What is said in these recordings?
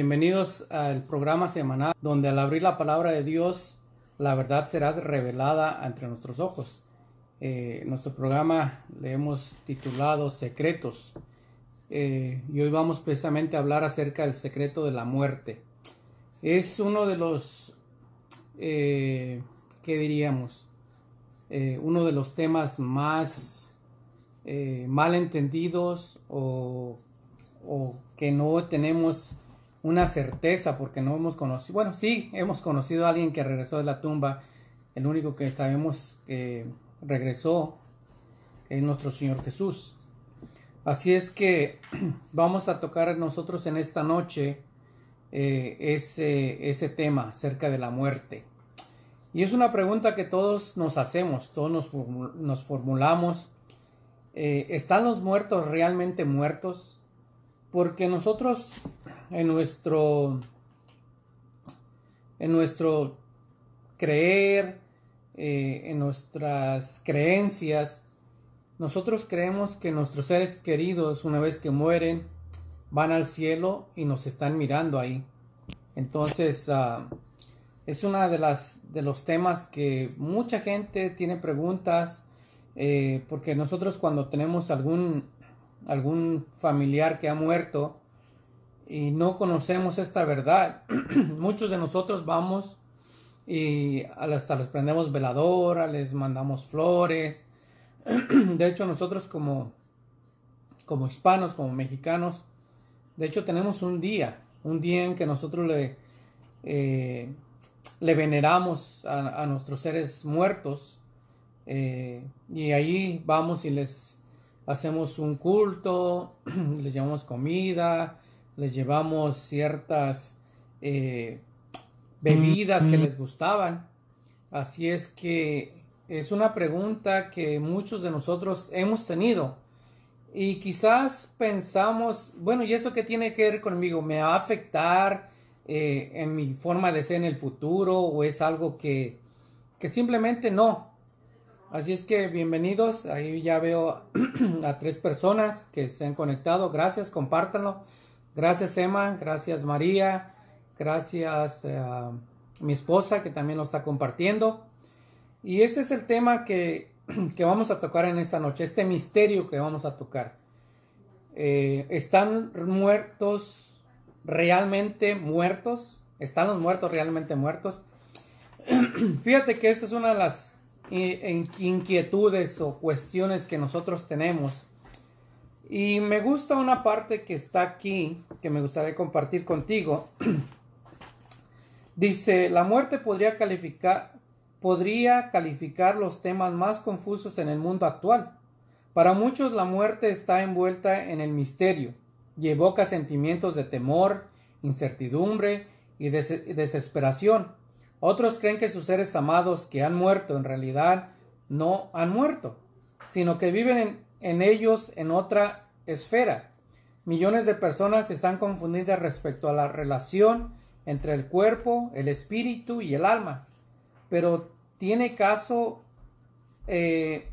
Bienvenidos al programa semanal donde al abrir la palabra de Dios la verdad será revelada entre nuestros ojos. Eh, nuestro programa le hemos titulado Secretos eh, y hoy vamos precisamente a hablar acerca del secreto de la muerte. Es uno de los, eh, ¿qué diríamos? uno de los temas más malentendidos o, o que no tenemos una certeza porque no hemos conocido, bueno, sí, hemos conocido a alguien que regresó de la tumba, el único que sabemos que regresó es nuestro Señor Jesús. Así es que vamos a tocar nosotros en esta noche eh, ese, tema acerca de la muerte. Y es una pregunta que todos nos hacemos, todos nos, formulamos. Eh, ¿Están los muertos realmente muertos? Porque nosotros en nuestro en nuestro creer, eh, en nuestras creencias, nosotros creemos que nuestros seres queridos, una vez que mueren, van al cielo y nos están mirando ahí. Entonces, ah, es uno de, las, de los temas que mucha gente tiene preguntas, eh, porque nosotros cuando tenemos algún algún familiar que ha muerto y no conocemos esta verdad, muchos de nosotros vamos y hasta les prendemos veladora, les mandamos flores. de hecho, nosotros como, como hispanos, como mexicanos, de hecho tenemos un día, un día en que nosotros le, eh, le veneramos a, nuestros seres muertos eh, y ahí vamos y les hacemos un culto, les llevamos comida, les llevamos ciertas eh, bebidas que les gustaban. Así es que es una pregunta que muchos de nosotros hemos tenido. Y quizás pensamos, bueno, ¿y eso qué tiene que ver conmigo? ¿Me va a afectar eh, en mi forma de ser en el futuro? ¿O es algo que simplemente no? Así es que bienvenidos. Ahí ya veo a tres personas que se han conectado. Gracias, compártanlo. Gracias Emma, gracias María, gracias eh, a mi esposa que también lo está compartiendo. Y este es el tema que, vamos a tocar en esta noche, este misterio que vamos a tocar. Eh, ¿Están muertos realmente muertos? ¿Están los muertos realmente muertos? Fíjate que esa es una de las inquietudes o cuestiones que nosotros tenemos. Y me gusta una parte que está aquí, que me gustaría compartir contigo. Dice, la muerte podría calificar, podría calificar los temas más confusos en el mundo actual. Para muchos la muerte está envuelta en el misterio y evoca sentimientos de temor, incertidumbre y desesperación. Otros creen que sus seres amados que han muerto en realidad no han muerto, sino que viven en, ellos en otra esfera. Millones de personas están confundidas respecto a la relación entre el cuerpo, el espíritu y el alma. Pero ¿tiene caso, eh,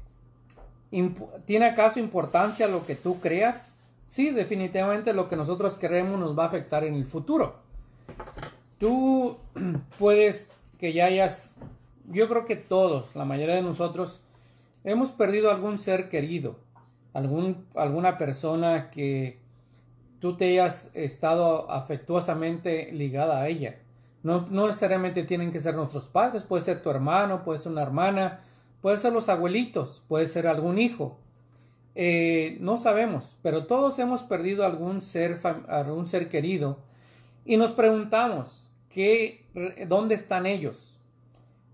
¿tiene acaso importancia lo que tú creas? Sí, definitivamente lo que nosotros queremos nos va a afectar en el futuro. Tú puedes que ya hayas, yo creo que todos, la mayoría de nosotros, hemos perdido algún ser querido, algún, alguna persona que tú te hayas estado afectuosamente ligada a ella. No, no necesariamente tienen que ser nuestros padres, puede ser tu hermano, puede ser una hermana, puede ser los abuelitos, puede ser algún hijo. Eh, no sabemos, pero todos hemos perdido algún ser, algún ser querido y nos preguntamos, eh, dónde están ellos.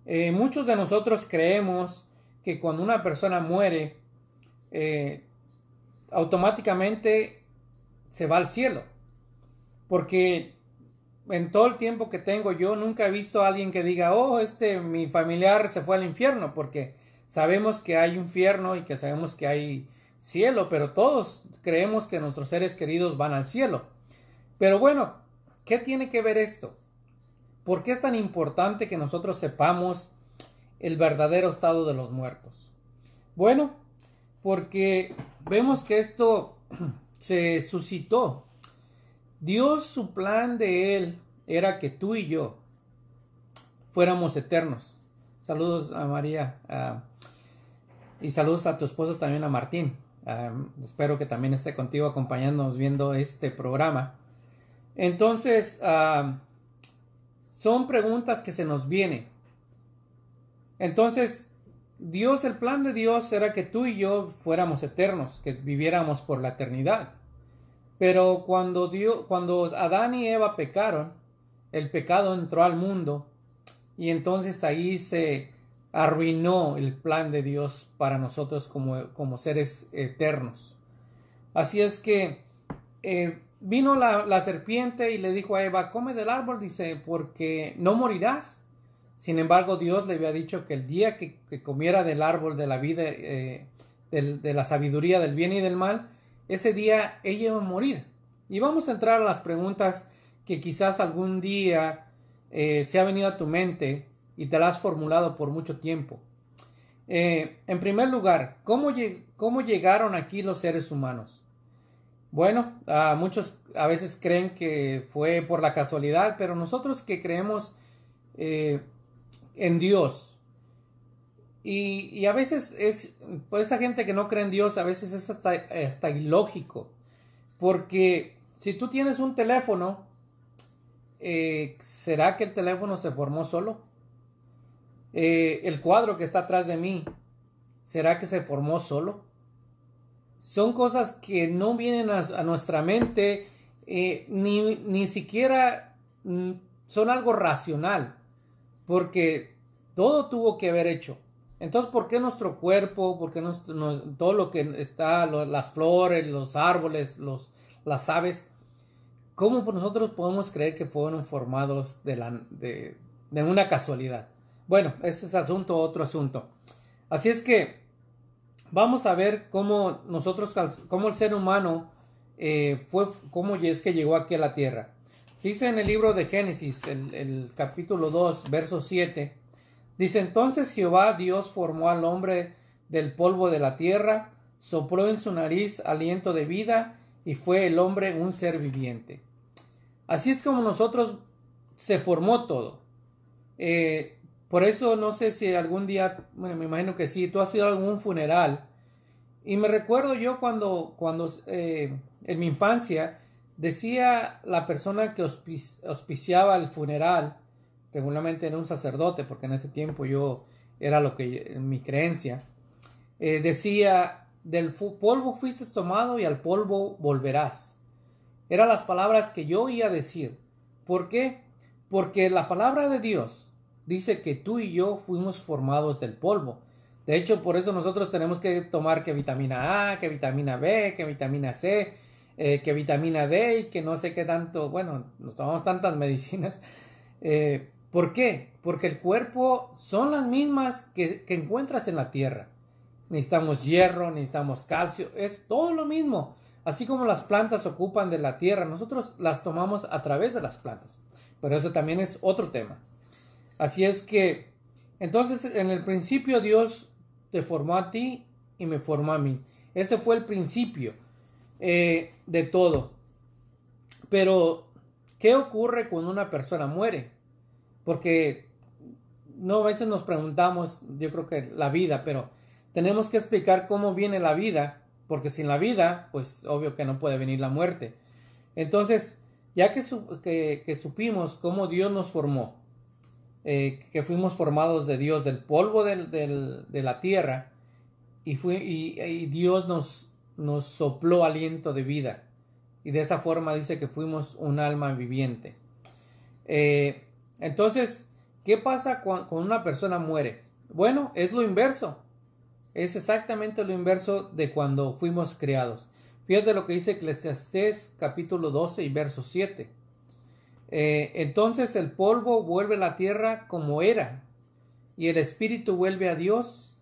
Eh, muchos de nosotros creemos que cuando una persona muere, eh, automáticamente se va al cielo. Porque en todo el tiempo que tengo yo nunca he visto a alguien que diga, oh, este, mi familiar se fue al infierno, porque sabemos que hay infierno y que sabemos que hay cielo, pero todos creemos que nuestros seres queridos van al cielo. Pero bueno, ¿qué tiene que ver esto? ¿Por qué es tan importante que nosotros sepamos el verdadero estado de los muertos? Bueno, porque vemos que esto se suscitó. Dios, su plan de Él era que tú y yo fuéramos eternos. Saludos a María y saludos a tu esposo también, a Martín. espero que también esté contigo acompañándonos viendo este programa. Entonces, son preguntas que se nos vienen. Entonces, Dios, el plan de Dios era que tú y yo fuéramos eternos, que viviéramos por la eternidad. Pero cuando, Dios, cuando Adán y Eva pecaron, el pecado entró al mundo y entonces ahí se arruinó el plan de Dios para nosotros como, como seres eternos. Así es que eh, vino la, serpiente y le dijo a Eva, come del árbol, dice, porque no morirás. Sin embargo, Dios le había dicho que el día que, comiera del árbol de la vida, eh, de la sabiduría del bien y del mal, ese día ella iba a morir. Y vamos a entrar a las preguntas que quizás algún día eh, se ha venido a tu mente y te las has formulado por mucho tiempo. Eh, en primer lugar, ¿cómo, ¿cómo llegaron aquí los seres humanos? Bueno, muchos a veces creen que fue por la casualidad, pero nosotros que creemos eh, en Dios, y, a veces es, pues esa gente que no cree en Dios, a veces es hasta, ilógico, porque si tú tienes un teléfono, eh, ¿será que el teléfono se formó solo? Eh, el cuadro que está atrás de mí, ¿será que se formó solo? son cosas que no vienen a, nuestra mente, eh, ni, siquiera mm, son algo racional, porque todo tuvo que haber hecho. Entonces, ¿por qué nuestro cuerpo, por qué todo lo que está, las flores, los árboles, los, las aves, cómo nosotros podemos creer que fueron formados de, la, de, de una casualidad? Bueno, ese es asunto, otro asunto. Así es que vamos a ver cómo nosotros, cómo el ser humano eh, fue, cómo es que llegó aquí a la tierra. Dice en el libro de Génesis, el, el capítulo 2, verso 7, dice entonces Jehová Dios formó al hombre del polvo de la tierra, sopló en su nariz aliento de vida y fue el hombre un ser viviente. Así es como nosotros se formó todo. Eh, por eso no sé si algún día, bueno, me imagino que sí, tú has ido a algún funeral. Y me recuerdo yo cuando, cuando eh, en mi infancia decía la persona que auspiciaba el funeral, regularmente era un sacerdote, porque en ese tiempo yo era lo que mi creencia, eh, decía, del polvo fuiste tomado y al polvo volverás. Eran las palabras que yo oía decir. ¿Por qué? Porque la palabra de Dios dice que tú y yo fuimos formados del polvo. De hecho, por eso nosotros tenemos que tomar que vitamina A, que vitamina B, que vitamina C, eh, que vitamina D y que no sé qué tanto, bueno, nos tomamos tantas medicinas. Eh, ¿Por qué? Porque el cuerpo son las mismas que, que encuentras en la tierra. Necesitamos hierro, necesitamos calcio, es todo lo mismo. Así como las plantas ocupan de la tierra, nosotros las tomamos a través de las plantas. Pero eso también es otro tema. Así es que, entonces en el principio Dios te formó a ti y me formó a mí. Ese fue el principio eh, de todo. Pero, ¿qué ocurre cuando una persona muere? Porque no a veces nos preguntamos, yo creo que la vida, pero tenemos que explicar cómo viene la vida, porque sin la vida, pues obvio que no puede venir la muerte. Entonces, ya que supimos cómo Dios nos formó, eh, que fuimos formados de Dios, del polvo de la tierra, y, y, Dios nos, nos sopló aliento de vida. Y de esa forma dice que fuimos un alma viviente. Eh, entonces, ¿qué pasa cuando una persona muere? Bueno, es lo inverso. Es exactamente lo inverso de cuando fuimos creados. Fíjate lo que dice Eclesiastés capítulo 12 y verso 7. Eh, entonces el polvo vuelve a la tierra como era y el espíritu vuelve a Dios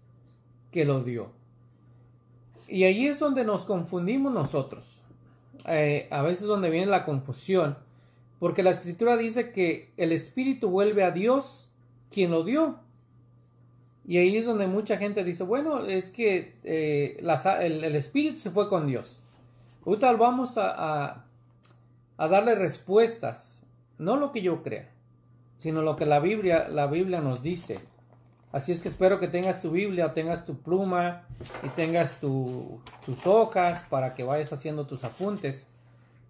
que lo dio. Y ahí es donde nos confundimos nosotros. Eh, a veces donde viene la confusión. Porque la escritura dice que el espíritu vuelve a Dios quien lo dio. Y ahí es donde mucha gente dice, bueno, es que eh, el, espíritu se fue con Dios. Ahorita vamos a darle respuestas no lo que yo crea, sino lo que la Biblia, la Biblia nos dice. Así es que espero que tengas tu Biblia, tengas tu pluma y tengas tus hojas para que vayas haciendo tus apuntes.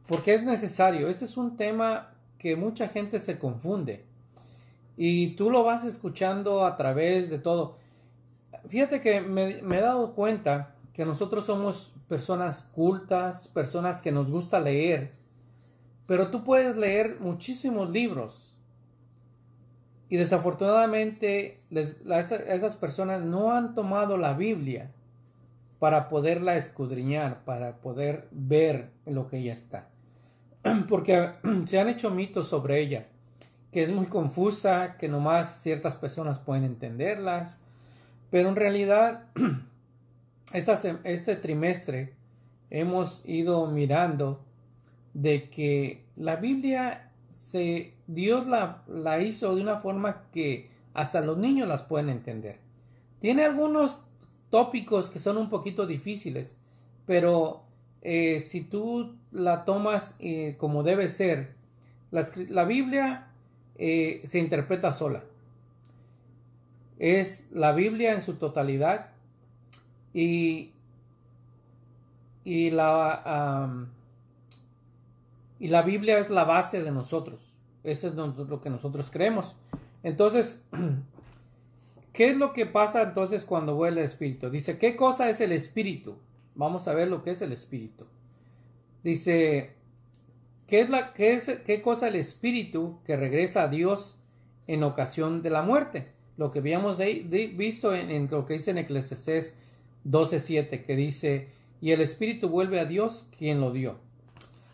Porque es necesario. Este es un tema que mucha gente se confunde. Y tú lo vas escuchando a través de todo. Fíjate que me, me he dado cuenta que nosotros somos personas cultas, personas que nos gusta leer, pero tú puedes leer muchísimos libros. Y desafortunadamente esas personas no han tomado la Biblia para poderla escudriñar, para poder ver lo que ella está. Porque se han hecho mitos sobre ella, que es muy confusa, que nomás ciertas personas pueden entenderlas. Pero en realidad, este trimestre hemos ido mirando de que la Biblia se, Dios la, hizo de una forma que hasta los niños las pueden entender. Tiene algunos tópicos que son un poquito difíciles, pero eh, si tú la tomas eh, como debe ser, la, Biblia eh, se interpreta sola. Es la Biblia en su totalidad y, y la, y la Biblia es la base de nosotros. Eso es lo que nosotros creemos. Entonces, ¿qué es lo que pasa entonces cuando vuelve el Espíritu? Dice, ¿qué cosa es el Espíritu? Vamos a ver lo que es el Espíritu. Dice, ¿qué, es la, qué, es, qué cosa el Espíritu que regresa a Dios en ocasión de la muerte? Lo que habíamos de, visto en, lo que dice en Eclesiastés 12.7, que dice, y el Espíritu vuelve a Dios quien lo dio.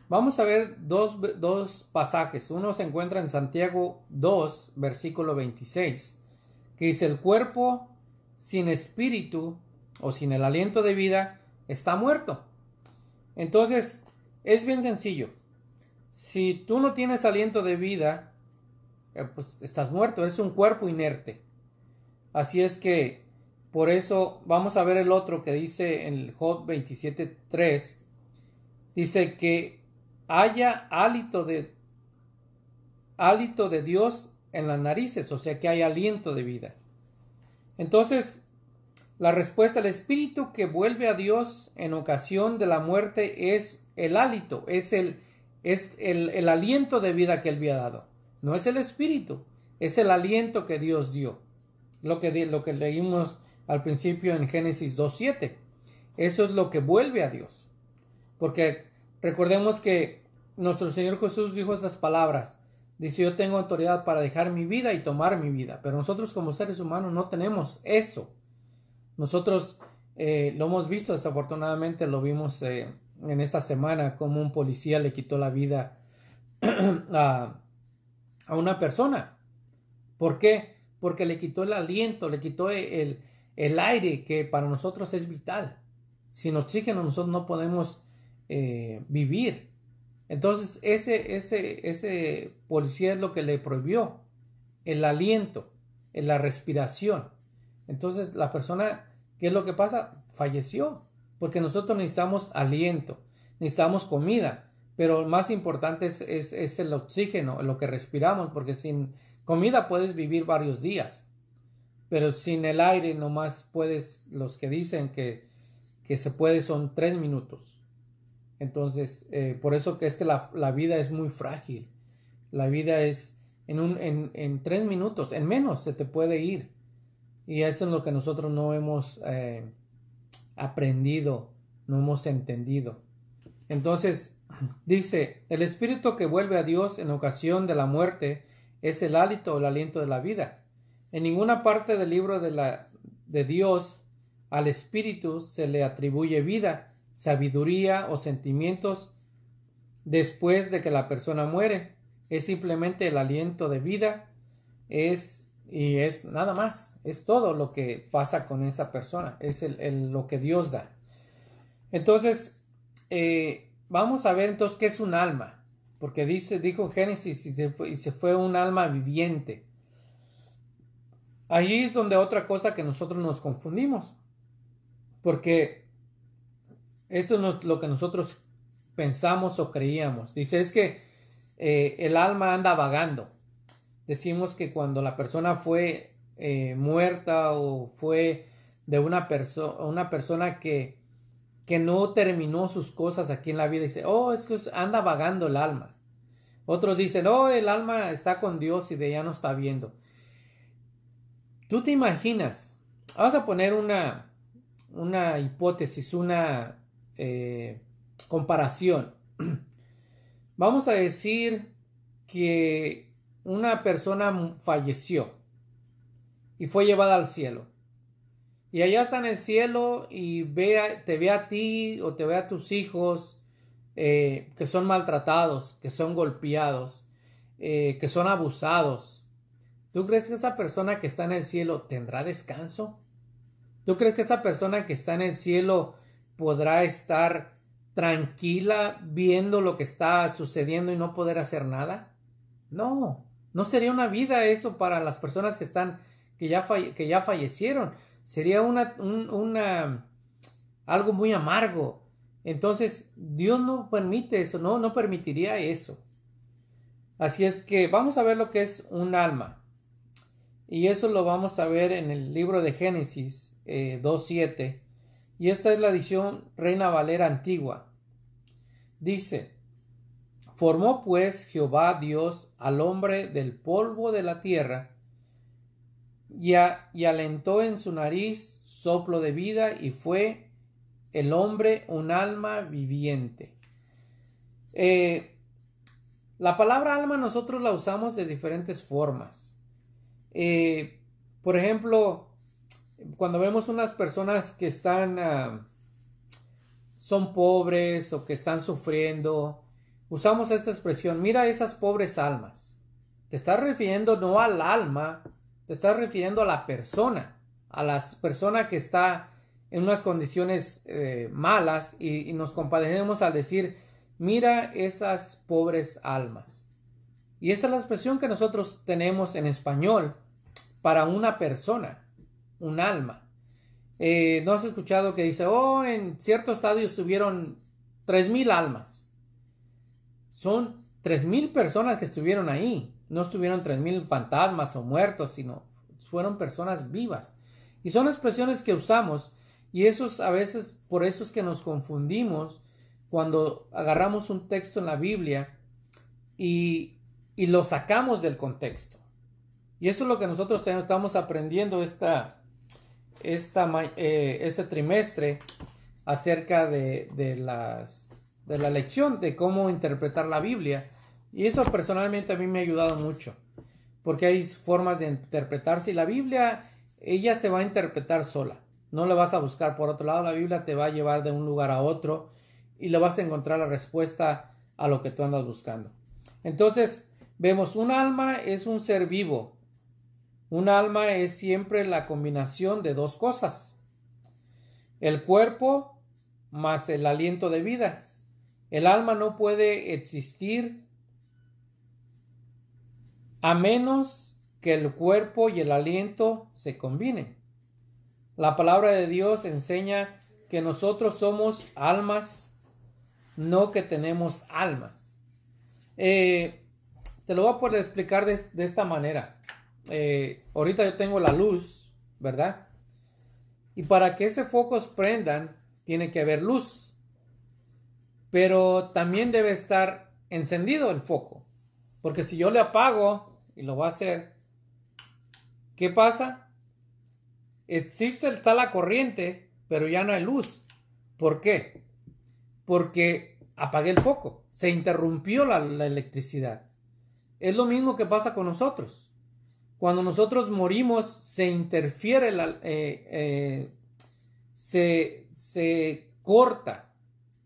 Vamos a ver dos, pasajes. Uno se encuentra en Santiago 2, versículo 26, que dice, el cuerpo sin espíritu o sin el aliento de vida está muerto. Entonces, es bien sencillo. Si tú no tienes aliento de vida, eh, pues estás muerto, Es un cuerpo inerte. Así es que, por eso vamos a ver el otro que dice en el Job 27.3, dice que haya hálito de hálito de Dios en las narices, o sea que hay aliento de vida. Entonces, la respuesta el espíritu que vuelve a Dios en ocasión de la muerte es el hálito, es el es el, aliento de vida que él había dado. No es el espíritu, es el aliento que Dios dio. Lo que, lo que leímos al principio en Génesis 2.7. Eso es lo que vuelve a Dios. Porque Recordemos que nuestro Señor Jesús dijo estas palabras. Dice, yo tengo autoridad para dejar mi vida y tomar mi vida. Pero nosotros como seres humanos no tenemos eso. Nosotros eh, lo hemos visto, desafortunadamente lo vimos eh, en esta semana, como un policía le quitó la vida a, una persona. ¿Por qué? Porque le quitó el aliento, le quitó el, el aire que para nosotros es vital. Sin oxígeno nosotros no podemos eh, vivir. Entonces ese, ese, ese policía es lo que le prohibió el aliento, la respiración. Entonces la persona, ¿qué es lo que pasa? Falleció, porque nosotros necesitamos aliento, necesitamos comida, pero más importante es, es, el oxígeno, lo que respiramos, porque sin comida puedes vivir varios días, pero sin el aire no más puedes, los que dicen que, que se puede son tres minutos entonces, eh, por eso que es que la, vida es muy frágil. La vida es en, un, en, tres minutos, en menos, se te puede ir. Y eso es lo que nosotros no hemos eh, aprendido, no hemos entendido. Entonces, dice, el espíritu que vuelve a Dios en ocasión de la muerte es el hálito o el aliento de la vida. En ninguna parte del libro de, la, de Dios al espíritu se le atribuye vida, sabiduría o sentimientos después de que la persona muere. Es simplemente el aliento de vida. Es y es nada más. Es todo lo que pasa con esa persona. Es el, lo que Dios da. Entonces, eh, vamos a ver entonces qué es un alma. Porque dice, dijo Génesis y se fue, un alma viviente. ahí es donde otra cosa que nosotros nos confundimos. Porque esto es lo que nosotros pensamos o creíamos. Dice, es que eh, el alma anda vagando. Decimos que cuando la persona fue eh, muerta o fue de una, persona una persona que, no terminó sus cosas aquí en la vida, dice, oh, es que anda vagando el alma. Otros dicen, oh, el alma está con Dios y de ya no está viendo. Tú te imaginas, vamos a poner una, una hipótesis, una eh, comparación. Vamos a decir que una persona falleció y fue llevada al cielo. Y allá está en el cielo y te ve a ti o te ve a tus hijos eh, que son maltratados, que son golpeados, eh, que son abusados. ¿Tú crees que esa persona que está en el cielo tendrá descanso? ¿Tú crees que esa persona que está en el cielo podrá estar tranquila viendo lo que está sucediendo y no poder hacer nada? No, no sería una vida eso para las personas que están, que ya, que ya fallecieron. Sería una, una, algo muy amargo. Entonces, Dios no permite eso, no, no permitiría eso. Así es que vamos a ver lo que es un alma. Y eso lo vamos a ver en el libro de Génesis 2.7. Eh, y esta es la edición Reina Valera antigua. Dice, formó pues Jehová Dios al hombre del polvo de la tierra, y, alentó en su nariz soplo de vida, y fue el hombre un alma viviente. Eh, la palabra alma nosotros la usamos de diferentes formas. Eh, por ejemplo, cuando vemos unas personas que están, ah, son pobres o que están sufriendo, usamos esta expresión, mira esas pobres almas. Te estás refiriendo no al alma, te estás refiriendo a la persona, a la persona que está en unas condiciones eh, malas y, y nos compadecemos al decir, mira esas pobres almas. Y esa es la expresión que nosotros tenemos en español para una persona un alma. Eh, ¿No has escuchado que dice, oh, en cierto estadio estuvieron 3.000 almas? Son 3.000 personas que estuvieron ahí. No estuvieron 3.000 fantasmas o muertos, sino fueron personas vivas. Y son expresiones que usamos y esos a veces por eso es que nos confundimos cuando agarramos un texto en la Biblia y, y lo sacamos del contexto. Y eso es lo que nosotros estamos aprendiendo esta, eh, este trimestre acerca de, las, de la lección de cómo interpretar la Biblia. Y eso personalmente a mí me ha ayudado mucho, porque hay formas de interpretarse y la Biblia, ella se va a interpretar sola, no la vas a buscar por otro lado, la Biblia te va a llevar de un lugar a otro y le vas a encontrar la respuesta a lo que tú andas buscando. Entonces, vemos un alma es un ser vivo, un alma es siempre la combinación de dos cosas. El cuerpo más el aliento de vida. El alma no puede existir a menos que el cuerpo y el aliento se combinen. La palabra de Dios enseña que nosotros somos almas, no que tenemos almas. Eh, te lo voy a poder explicar de esta manera. Eh, ahorita yo tengo la luz, ¿verdad? Y para que ese focos prendan, tiene que haber luz. Pero también debe estar encendido el foco. Porque si yo le apago, y lo va a hacer, ¿qué pasa? Existe, está la corriente, pero ya no hay luz. ¿Por qué? Porque apagué el foco, se interrumpió la electricidad. Es lo mismo que pasa con nosotros. Cuando nosotros morimos, se interfiere, eh, eh, se, corta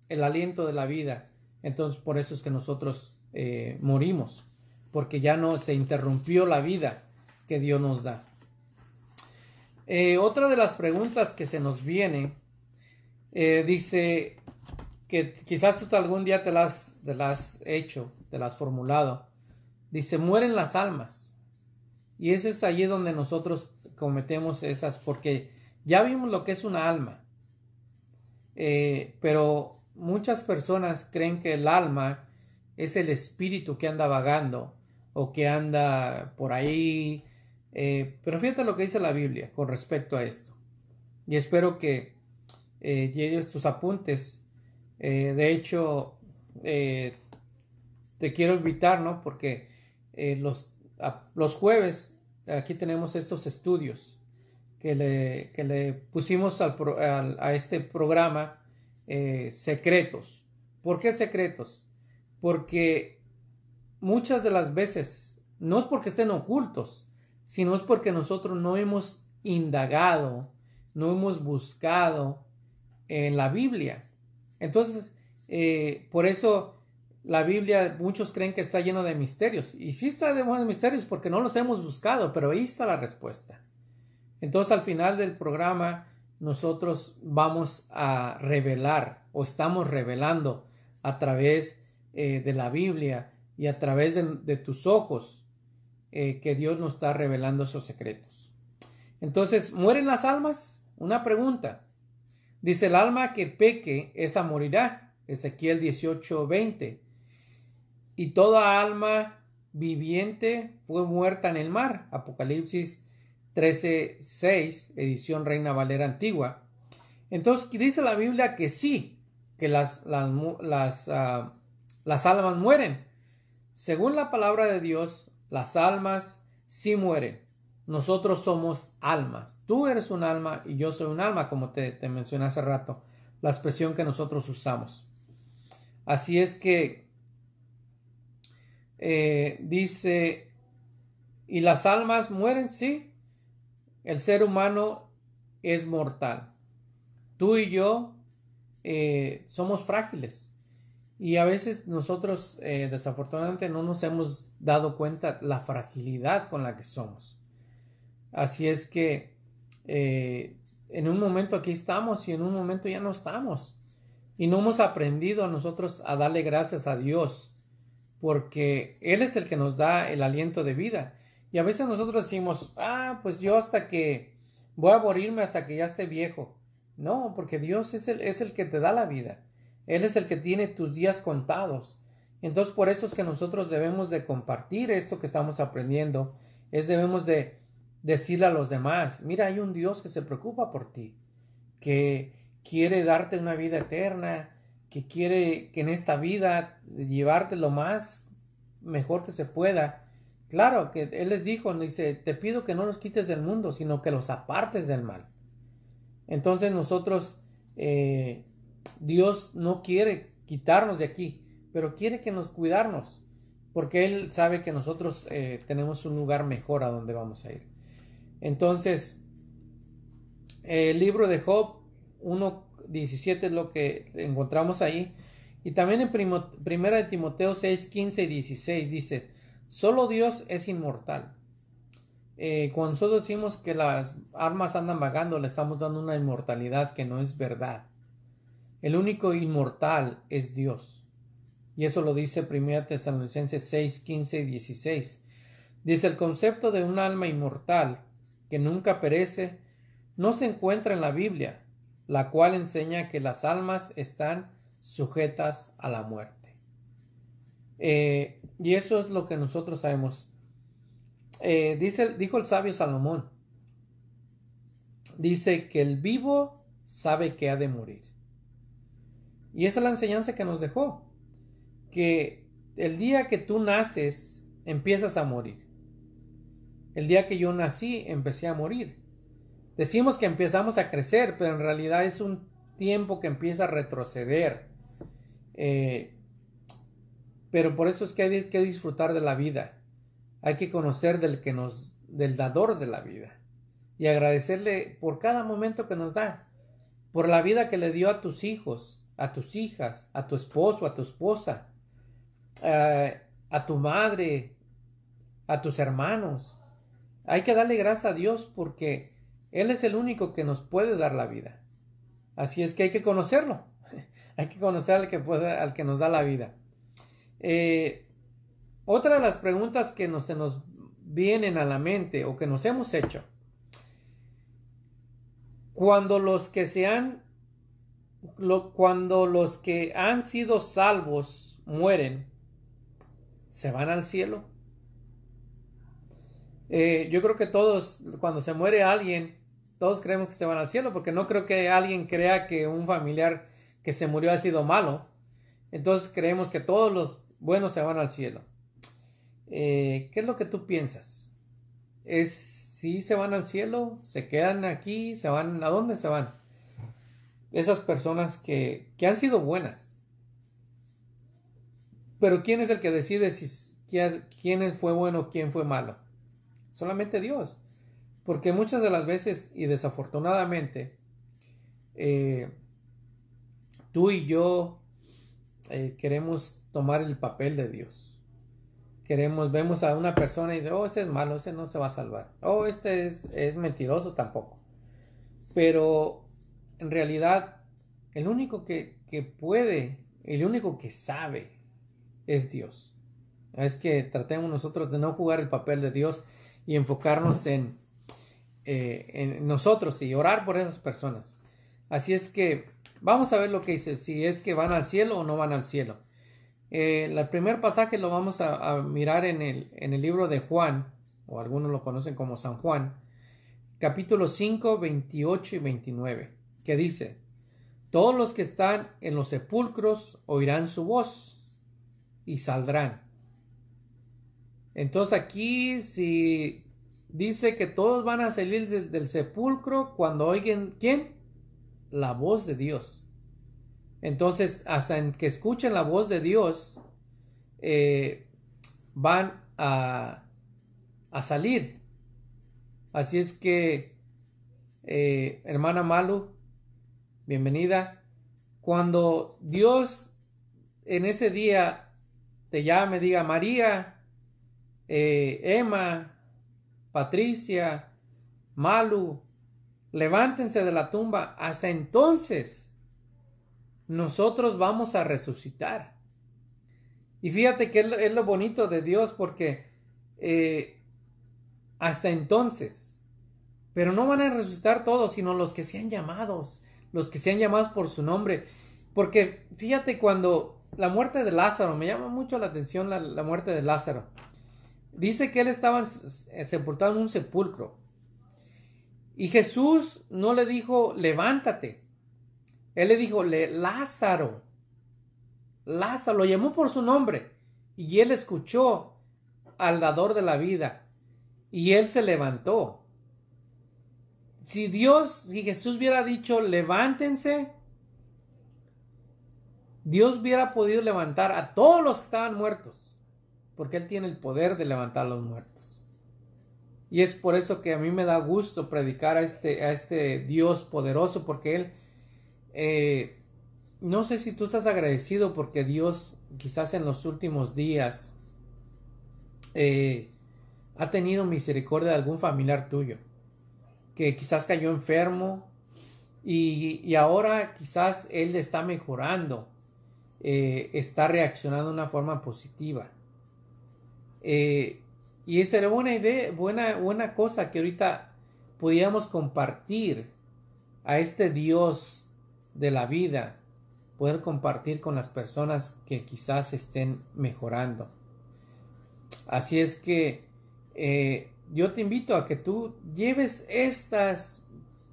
el aliento de la vida. Entonces, por eso es que nosotros eh, morimos, porque ya no se interrumpió la vida que Dios nos da. otra de las preguntas que se nos viene dice que quizás tú algún día te las, te las hecho, te las formulado. Dice, mueren las almas. Y ese es allí donde nosotros cometemos esas, porque ya vimos lo que es una alma. Eh, pero muchas personas creen que el alma es el espíritu que anda vagando o que anda por ahí. Eh, pero fíjate lo que dice la Biblia con respecto a esto. Y espero que eh, llegues tus apuntes. de hecho, te quiero invitar, ¿no? Porque los los jueves aquí tenemos estos estudios que le, le pusimos a este programa eh, secretos. ¿Por qué secretos? Porque muchas de las veces no es porque estén ocultos, sino es porque nosotros no hemos indagado, no hemos buscado en la Biblia. Entonces, eh, por eso la Biblia, muchos creen que está lleno de misterios. Y sí está lleno de misterios porque no los hemos buscado, pero ahí está la respuesta. Entonces al final del programa nosotros vamos a revelar o estamos revelando a través eh, de la Biblia y a través de, tus ojos eh, que Dios nos está revelando esos secretos. Entonces, ¿mueren las almas? Una pregunta. Dice, el alma que peque, esa morirá. Ezequiel 18, 20 y toda alma viviente fue muerta en el mar. Apocalipsis 13:6, edición Reina Valera Antigua. Entonces dice la Biblia que sí, que las, ah, las, almas mueren. Según la palabra de Dios, las almas sí mueren. Nosotros somos almas. Tú eres un alma y yo soy un alma, como te, te mencioné hace rato, la expresión que nosotros usamos. Así es que eh, dice, ¿y las almas mueren? Sí, el ser humano es mortal. Tú y yo eh, somos frágiles y a veces nosotros eh, desafortunadamente no nos hemos dado cuenta la fragilidad con la que somos. Así es que en un momento aquí estamos y en un momento ya no estamos. Y no hemos aprendido nosotros a darle gracias a Dios porque Él es el que nos da el aliento de vida. Y a veces nosotros decimos, ah, pues yo hasta que voy a morirme hasta que ya esté viejo. No, porque Dios es el, es el que te da la vida. Él es el que tiene tus días contados. Entonces por eso es que nosotros debemos de compartir esto que estamos aprendiendo. Es debemos de decirle a los demás, mira, hay un Dios que se preocupa por ti, que quiere darte una vida eterna, que quiere que en esta vida llevarte lo más mejor que se pueda. Claro, que Él les dijo, dice, te pido que no los quites del mundo, sino que los apartes del mal. Entonces nosotros, eh, Dios no quiere quitarnos de aquí, pero quiere que nos cuidarnos, porque Él sabe que nosotros eh, tenemos un lugar mejor a donde vamos a ir. Entonces, eh, el libro de Job uno 17 es lo que encontramos ahí. Y también en primera de Timoteo 6, 15 y 16 dice, solo Dios es inmortal. Eh, cuando nosotros decimos que las armas andan vagando, le estamos dando una inmortalidad que no es verdad. El único inmortal es Dios. Y eso lo dice primera Tesalonicenses 6, 15 y 16. Dice el concepto de un alma inmortal que nunca perece no se encuentra en la Biblia, la cual enseña que las almas están sujetas a la muerte. Eh, y eso es lo que nosotros sabemos. Eh, dice, dijo el sabio Salomón, dice que el vivo sabe que ha de morir. Y esa es la enseñanza que nos dejó, que el día que tú naces, empiezas a morir. El día que yo nací, empecé a morir. Decimos que empezamos a crecer, pero en realidad es un tiempo que empieza a retroceder. Eh, pero por eso es que hay que disfrutar de la vida. Hay que conocer del que nos, del dador de la vida. Y agradecerle por cada momento que nos da. Por la vida que le dio a tus hijos, a tus hijas, a tu esposo, a tu esposa, eh, a tu madre, a tus hermanos. Hay que darle gracias a Dios porque él es el único que nos puede dar la vida. Así es que hay que conocerlo. hay que conocer al que, puede, al que nos da la vida. Eh, otra de las preguntas que nos, se nos vienen a la mente o que nos hemos hecho. Cuando los que se han, cuando los que han sido salvos mueren, ¿se van al cielo? Eh, yo creo que todos, cuando se muere alguien, todos creemos que se van al cielo, porque no creo que alguien crea que un familiar que se murió ha sido malo. Entonces creemos que todos los buenos se van al cielo. Eh, ¿Qué es lo que tú piensas? ¿Es si se van al cielo? ¿Se quedan aquí? ¿Se van? ¿A dónde se van? Esas personas que, han sido buenas. Pero ¿quién es el que decide si, quién fue bueno, o quién fue malo? Solamente Dios. Porque muchas de las veces y desafortunadamente, eh, tú y yo eh, queremos tomar el papel de Dios. Queremos, vemos a una persona y dice, oh, ese es malo, ese no se va a salvar. Oh, este es, es mentiroso tampoco. Pero en realidad, el único que, que puede, el único que sabe, es Dios. Es que tratemos nosotros de no jugar el papel de Dios y enfocarnos en, eh, en nosotros y orar por esas personas. Así es que vamos a ver lo que dice, si es que van al cielo o no van al cielo. Eh, el primer pasaje lo vamos a, mirar en el, en el, libro de Juan, o algunos lo conocen como San Juan, capítulo 5, 28 y 29, que dice, todos los que están en los sepulcros oirán su voz y saldrán. Entonces aquí si dice que todos van a salir del sepulcro cuando oigan quién? La voz de Dios. Entonces, hasta en que escuchen la voz de Dios, eh, van a, salir. Así es que, eh, hermana Malu, bienvenida. Cuando Dios en ese día te llame, diga María, eh, Emma, Patricia, Malu, levántense de la tumba. Hasta entonces nosotros vamos a resucitar. Y fíjate que es lo bonito de Dios porque eh, hasta entonces, pero no van a resucitar todos, sino los que sean llamados, los que sean llamados por su nombre. Porque fíjate cuando la muerte de Lázaro, me llama mucho la atención la muerte de Lázaro dice que él estaba eh, sepultado en un sepulcro. Y Jesús no le dijo, levántate. Él le dijo, Lázaro. Lázaro, lo llamó por su nombre. Y él escuchó al dador de la vida. Y él se levantó. Si Dios, si Jesús hubiera dicho, levántense, Dios hubiera podido levantar a todos los que estaban muertos porque Él tiene el poder de levantar a los muertos. Y es por eso que a mí me da gusto predicar a este, a este Dios poderoso, porque Él, eh, no sé si tú estás agradecido porque Dios quizás en los últimos días eh, ha tenido misericordia de algún familiar tuyo, que quizás cayó enfermo y, ahora quizás Él está mejorando, eh, está reaccionando de una forma positiva. Eh, y esa era buena idea, buena, buena cosa que ahorita pudiéramos compartir a este Dios de la vida, poder compartir con las personas que quizás estén mejorando. Así es que eh, yo te invito a que tú lleves estas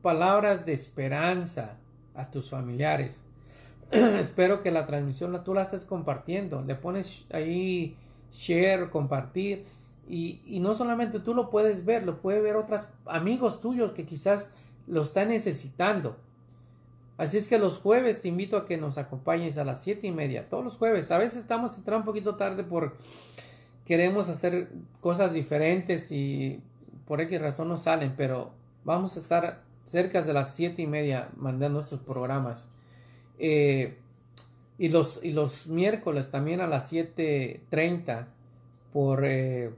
palabras de esperanza a tus familiares. Espero que la transmisión tú la estés compartiendo. Le pones ahí share, compartir. Y, no solamente tú lo puedes ver, lo puede ver otros amigos tuyos que quizás lo están necesitando. Así es que los jueves te invito a que nos acompañes a las siete y media, todos los jueves. A veces estamos entrando un poquito tarde por queremos hacer cosas diferentes y por X razón no salen, pero vamos a estar cerca de las siete y media mandando nuestros programas. Eh, y los, y los miércoles también a las 7.30 por eh,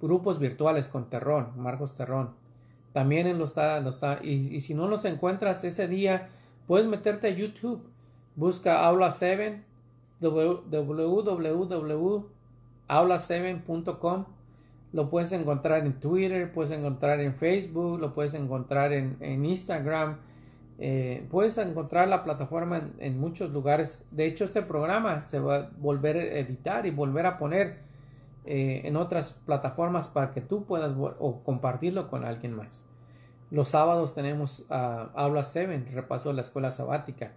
grupos virtuales con Terrón, Marcos Terrón. También en los, los y, y, si no los encuentras ese día, puedes meterte a YouTube. Busca Aula 7, www.aula7.com. Lo puedes encontrar en Twitter, puedes encontrar en Facebook, lo puedes encontrar en, en Instagram eh, puedes encontrar la plataforma en, muchos lugares. De hecho, este programa se va a volver a editar y volver a poner eh, en otras plataformas para que tú puedas o compartirlo con alguien más. Los sábados tenemos habla Aula 7, repaso de la escuela sabática.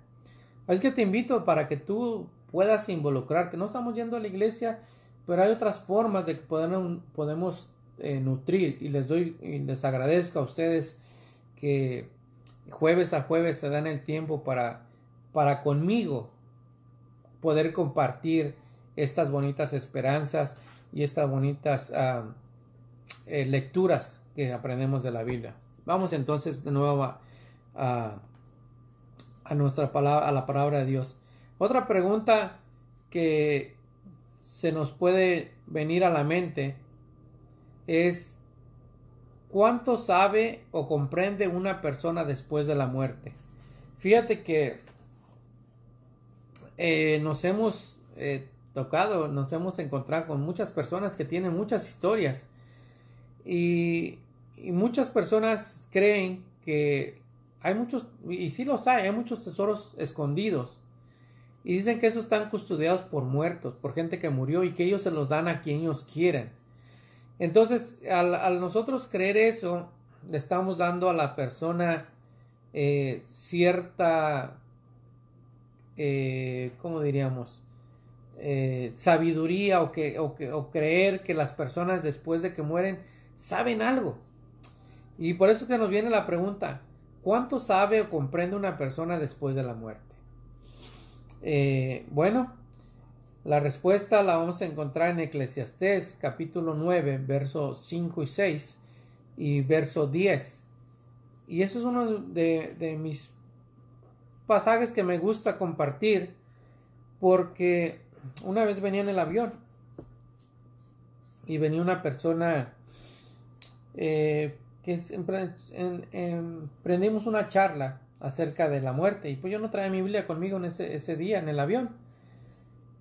Así que te invito para que tú puedas involucrarte. No estamos yendo a la iglesia, pero hay otras formas de que podemos, eh, nutrir. Y les doy y les agradezco a ustedes que jueves a jueves se dan el tiempo para, para conmigo poder compartir estas bonitas esperanzas y estas bonitas eh, lecturas que aprendemos de la Biblia. Vamos entonces de nuevo a, nuestra palabra, a la palabra de Dios. Otra pregunta que se nos puede venir a la mente es ¿Cuánto sabe o comprende una persona después de la muerte? Fíjate que eh, nos hemos eh, tocado, nos hemos encontrado con muchas personas que tienen muchas historias y, muchas personas creen que hay muchos, y sí los hay, hay muchos tesoros escondidos y dicen que esos están custodiados por muertos, por gente que murió y que ellos se los dan a quien ellos quieran. Entonces, al, nosotros creer eso, le estamos dando a la persona eh, cierta, eh, ¿cómo diríamos? Eh, sabiduría o, que, creer que las personas después de que mueren saben algo. Y por eso que nos viene la pregunta, ¿cuánto sabe o comprende una persona después de la muerte? bueno, la respuesta la vamos a encontrar en Eclesiastés capítulo 9, verso 5 y 6 y verso 10. Y eso es uno de, mis pasajes que me gusta compartir porque una vez venía en el avión y venía una persona eh, que prendimos una charla acerca de la muerte y pues yo no traía mi Biblia conmigo en ese día en el avión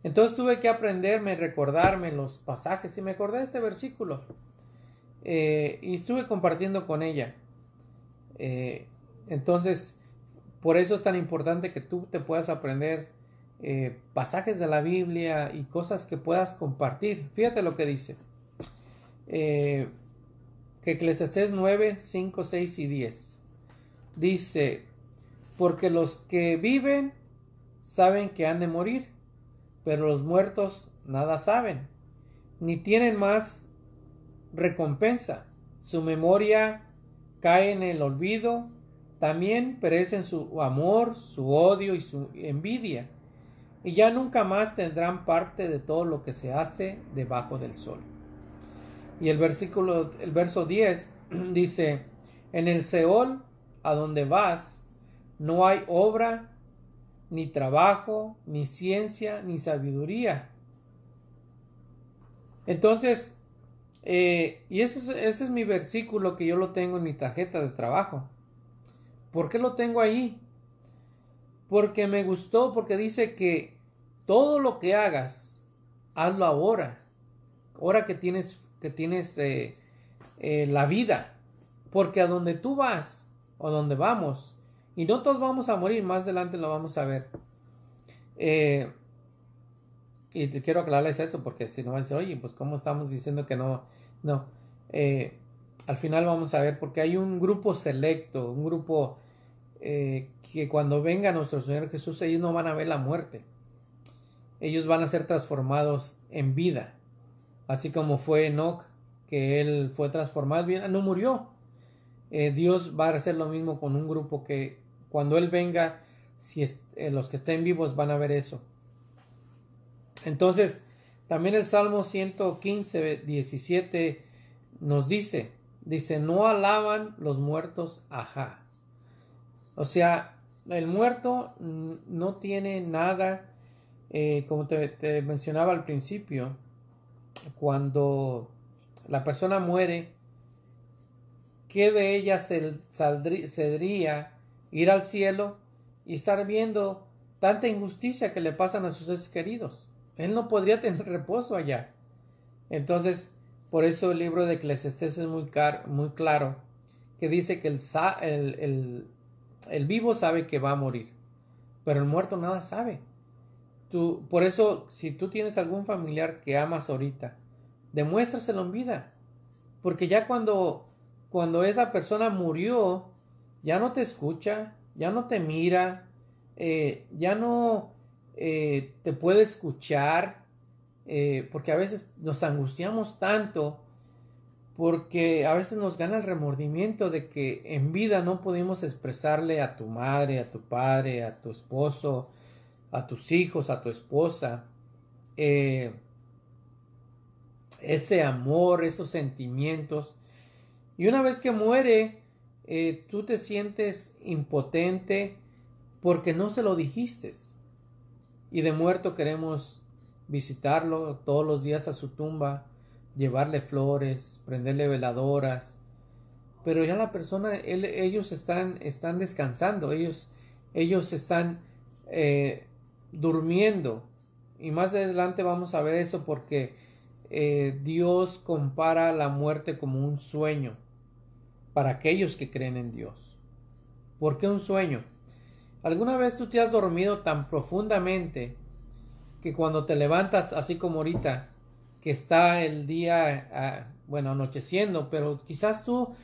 entonces tuve que aprenderme, recordarme los pasajes y me acordé de este versículo. Eh, y estuve compartiendo con ella. Eh, entonces, por eso es tan importante que tú te puedas aprender eh, pasajes de la Biblia y cosas que puedas compartir. Fíjate lo que dice. que Eclesiastes 9, 5, 6 y 10. Dice, porque los que viven saben que han de morir pero los muertos nada saben, ni tienen más recompensa. Su memoria cae en el olvido, también perecen su amor, su odio y su envidia, y ya nunca más tendrán parte de todo lo que se hace debajo del sol. Y el versículo, el verso 10 dice, en el Seol, a donde vas, no hay obra, ni trabajo, ni ciencia, ni sabiduría. Entonces, eh, y ese es, mi versículo que yo lo tengo en mi tarjeta de trabajo. ¿Por qué lo tengo ahí? Porque me gustó, porque dice que todo lo que hagas, hazlo ahora, ahora que tienes, que tienes eh, eh, la vida, porque a donde tú vas, o donde vamos, y no todos vamos a morir, más adelante lo vamos a ver. Eh, y quiero aclararles eso porque si no van a decir, oye, pues cómo estamos diciendo que no, no. Eh, al final vamos a ver porque hay un grupo selecto, un grupo eh, que cuando venga nuestro Señor Jesús ellos no van a ver la muerte. Ellos van a ser transformados en vida. Así como fue Enoch, que él fue transformado, no murió. Dios va a hacer lo mismo con un grupo que cuando Él venga, si eh, los que estén vivos van a ver eso. Entonces, también el Salmo 115, 17 nos dice, dice, no alaban los muertos, ajá. O sea, el muerto no tiene nada, eh, como te, mencionaba al principio, cuando la persona muere, ¿qué de ella se saldría ir al cielo y estar viendo tanta injusticia que le pasan a sus seres queridos. Él no podría tener reposo allá. Entonces, por eso el libro de Eclesiastes es muy, car muy claro, que dice que el, el, el, el, vivo sabe que va a morir, pero el muerto nada sabe. Tú, por eso, si tú tienes algún familiar que amas ahorita, demuéstraselo en vida, porque ya cuando, cuando esa persona murió, ya no te escucha, ya no te mira, eh, ya no eh, te puede escuchar, eh, porque a veces nos angustiamos tanto, porque a veces nos gana el remordimiento de que en vida no pudimos expresarle a tu madre, a tu padre, a tu esposo, a tus hijos, a tu esposa, ese amor, esos sentimientos. Y una vez que muere, eh, tú te sientes impotente porque no se lo dijiste. Y de muerto queremos visitarlo todos los días a su tumba, llevarle flores, prenderle veladoras. Pero ya la persona, ellos están, están descansando, ellos, ellos están eh, durmiendo. Y más adelante vamos a ver eso porque eh, Dios compara la muerte como un sueño para aquellos que creen en Dios. ¿Por qué un sueño? ¿Alguna vez tú te has dormido tan profundamente que cuando te levantas, así como ahorita, que está el día, ah, bueno, anocheciendo, pero quizás tú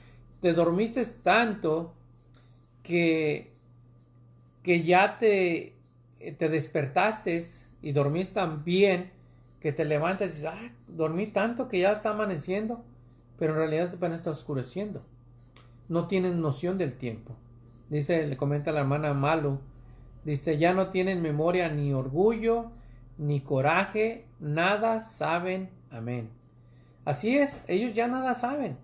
te dormiste tanto que, que ya te, te despertaste y dormiste tan bien que te levantas y dices, ah, dormí tanto que ya está amaneciendo, pero en realidad apenas está oscureciendo no tienen noción del tiempo. Dice, le comenta la hermana Malu, dice, ya no tienen memoria ni orgullo, ni coraje, nada saben. Amén. Así es, ellos ya nada saben.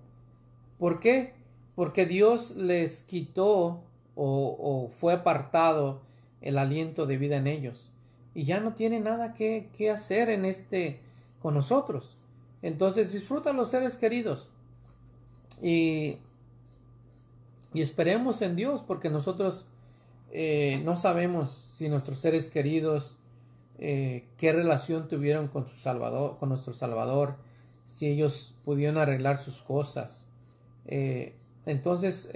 ¿Por qué? Porque Dios les quitó o, fue apartado el aliento de vida en ellos. Y ya no tienen nada que, que hacer en este con nosotros. Entonces disfrutan los seres queridos. Y y esperemos en Dios porque nosotros eh, no sabemos si nuestros seres queridos, eh, qué relación tuvieron con, su Salvador, con nuestro Salvador, si ellos pudieron arreglar sus cosas. Eh, entonces,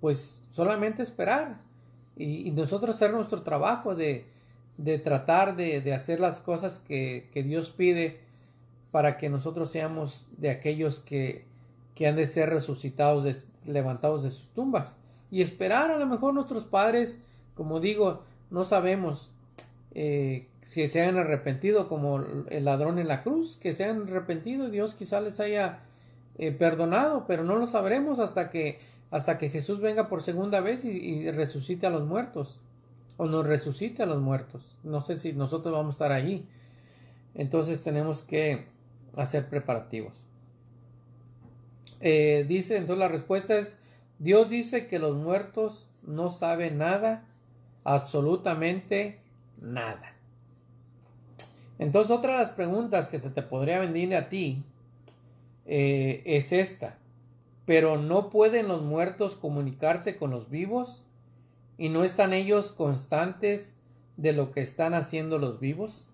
pues solamente esperar y, nosotros hacer nuestro trabajo de, tratar de, hacer las cosas que, que Dios pide para que nosotros seamos de aquellos que que han de ser resucitados, levantados de sus tumbas. Y esperar a lo mejor nuestros padres, como digo, no sabemos eh, si se han arrepentido como el ladrón en la cruz, que se han arrepentido y Dios quizá les haya eh, perdonado, pero no lo sabremos hasta que, hasta que Jesús venga por segunda vez y, y resucite a los muertos, o nos resucite a los muertos. No sé si nosotros vamos a estar allí. Entonces tenemos que hacer preparativos. Eh, dice, entonces la respuesta es, Dios dice que los muertos no saben nada, absolutamente nada. Entonces otra de las preguntas que se te podría venir a ti eh, es esta, pero ¿no pueden los muertos comunicarse con los vivos? ¿Y no están ellos constantes de lo que están haciendo los vivos?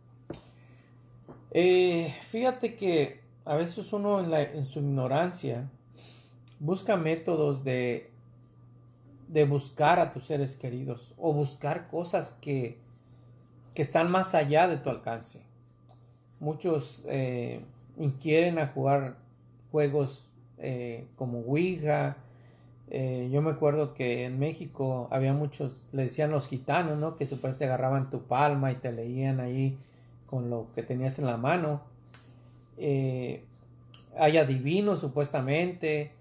Eh, fíjate que a veces uno en, su ignorancia busca métodos de, de buscar a tus seres queridos o buscar cosas que, que están más allá de tu alcance. Muchos eh, inquieren a jugar juegos eh, como Ouija. Eh, yo me acuerdo que en México había muchos, le decían los gitanos, ¿no? Que supuestamente agarraban tu palma y te leían ahí con lo que tenías en la mano. Eh, haya divino supuestamente.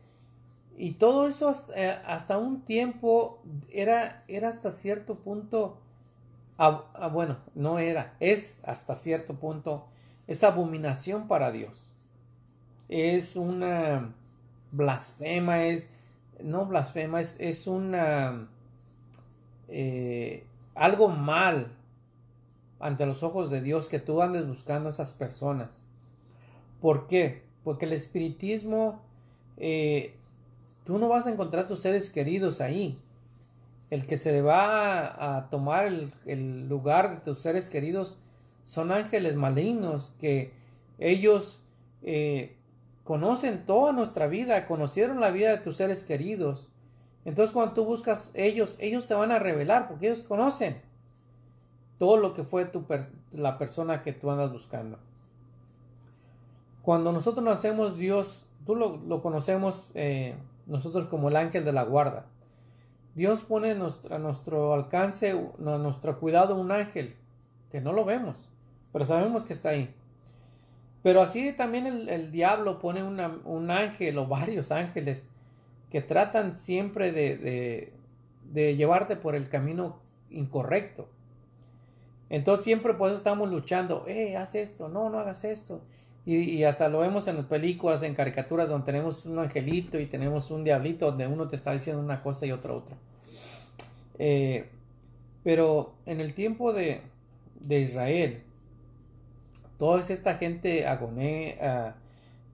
Y todo eso eh, hasta, un tiempo era, era hasta cierto punto, ah, bueno, no era, es hasta cierto punto, es abominación para Dios. Es una blasfema, es, no blasfema, es, es una, eh, algo mal ante los ojos de Dios que tú andes buscando a esas personas. ¿Por qué? Porque el espiritismo, eh, tú no vas a encontrar a tus seres queridos ahí. El que se va a tomar el, lugar de tus seres queridos son ángeles malignos que ellos eh, conocen toda nuestra vida, conocieron la vida de tus seres queridos. Entonces cuando tú buscas ellos, ellos se van a revelar porque ellos conocen todo lo que fue la persona que tú andas buscando. Cuando nosotros nacemos, Dios, tú lo, conocemos eh, nosotros como el ángel de la guarda. Dios pone a nuestro alcance, a nuestro cuidado un ángel, que no lo vemos, pero sabemos que está ahí. Pero así también el, diablo pone un ángel o varios ángeles que tratan siempre de, de, llevarte por el camino incorrecto. Entonces siempre por eso estamos luchando, eh, haz esto, no, no hagas esto. Y, hasta lo vemos en las películas, en caricaturas, donde tenemos un angelito y tenemos un diablito, donde uno te está diciendo una cosa y otra otra. Eh, pero en el tiempo de, Israel, toda esta gente, agoné, ah,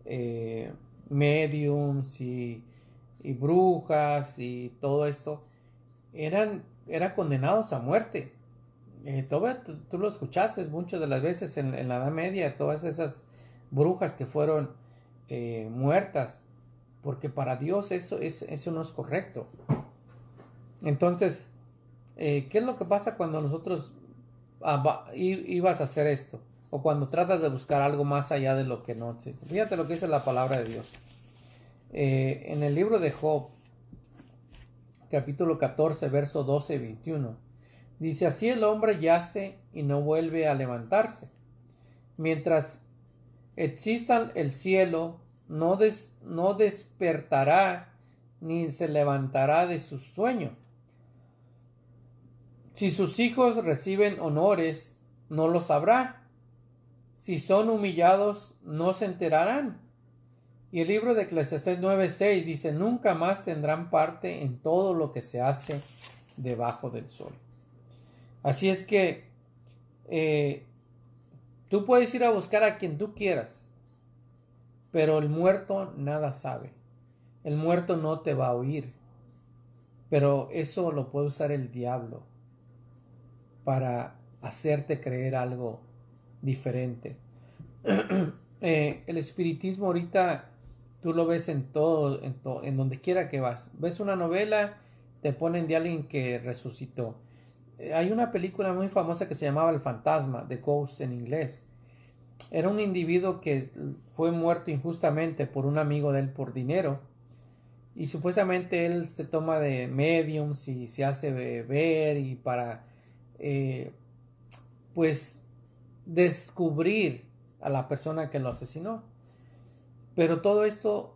eh, mediums y, brujas y todo esto, eran, era condenados a muerte. Eh, tú, lo escuchaste muchas de las veces en la Edad Media, todas esas brujas que fueron eh, muertas, porque para Dios eso, es eso no es correcto. Entonces, eh, ¿qué es lo que pasa cuando nosotros ah, ibas a hacer esto? O cuando tratas de buscar algo más allá de lo que no es Fíjate lo que dice la palabra de Dios. Eh, en el libro de Job, capítulo 14, verso 12 y 21, dice, así el hombre yace y no vuelve a levantarse, mientras existan el cielo, no, des, no despertará ni se levantará de su sueño. Si sus hijos reciben honores, no lo sabrá. Si son humillados, no se enterarán. Y el libro de Eclesiastes 9:6 dice, nunca más tendrán parte en todo lo que se hace debajo del sol. Así es que eh, Tú puedes ir a buscar a quien tú quieras, pero el muerto nada sabe. El muerto no te va a oír. Pero eso lo puede usar el diablo para hacerte creer algo diferente. Eh, el espiritismo ahorita tú lo ves en todo, en donde quiera que vas. Ves una novela, te ponen de alguien que resucitó. Eh, hay una película muy famosa que se llamaba El Fantasma, The Ghost en inglés. Era un individuo que fue muerto injustamente por un amigo de él por dinero. Y supuestamente él se toma de mediums y se hace beber y para, eh, pues, descubrir a la persona que lo asesinó. Pero todo esto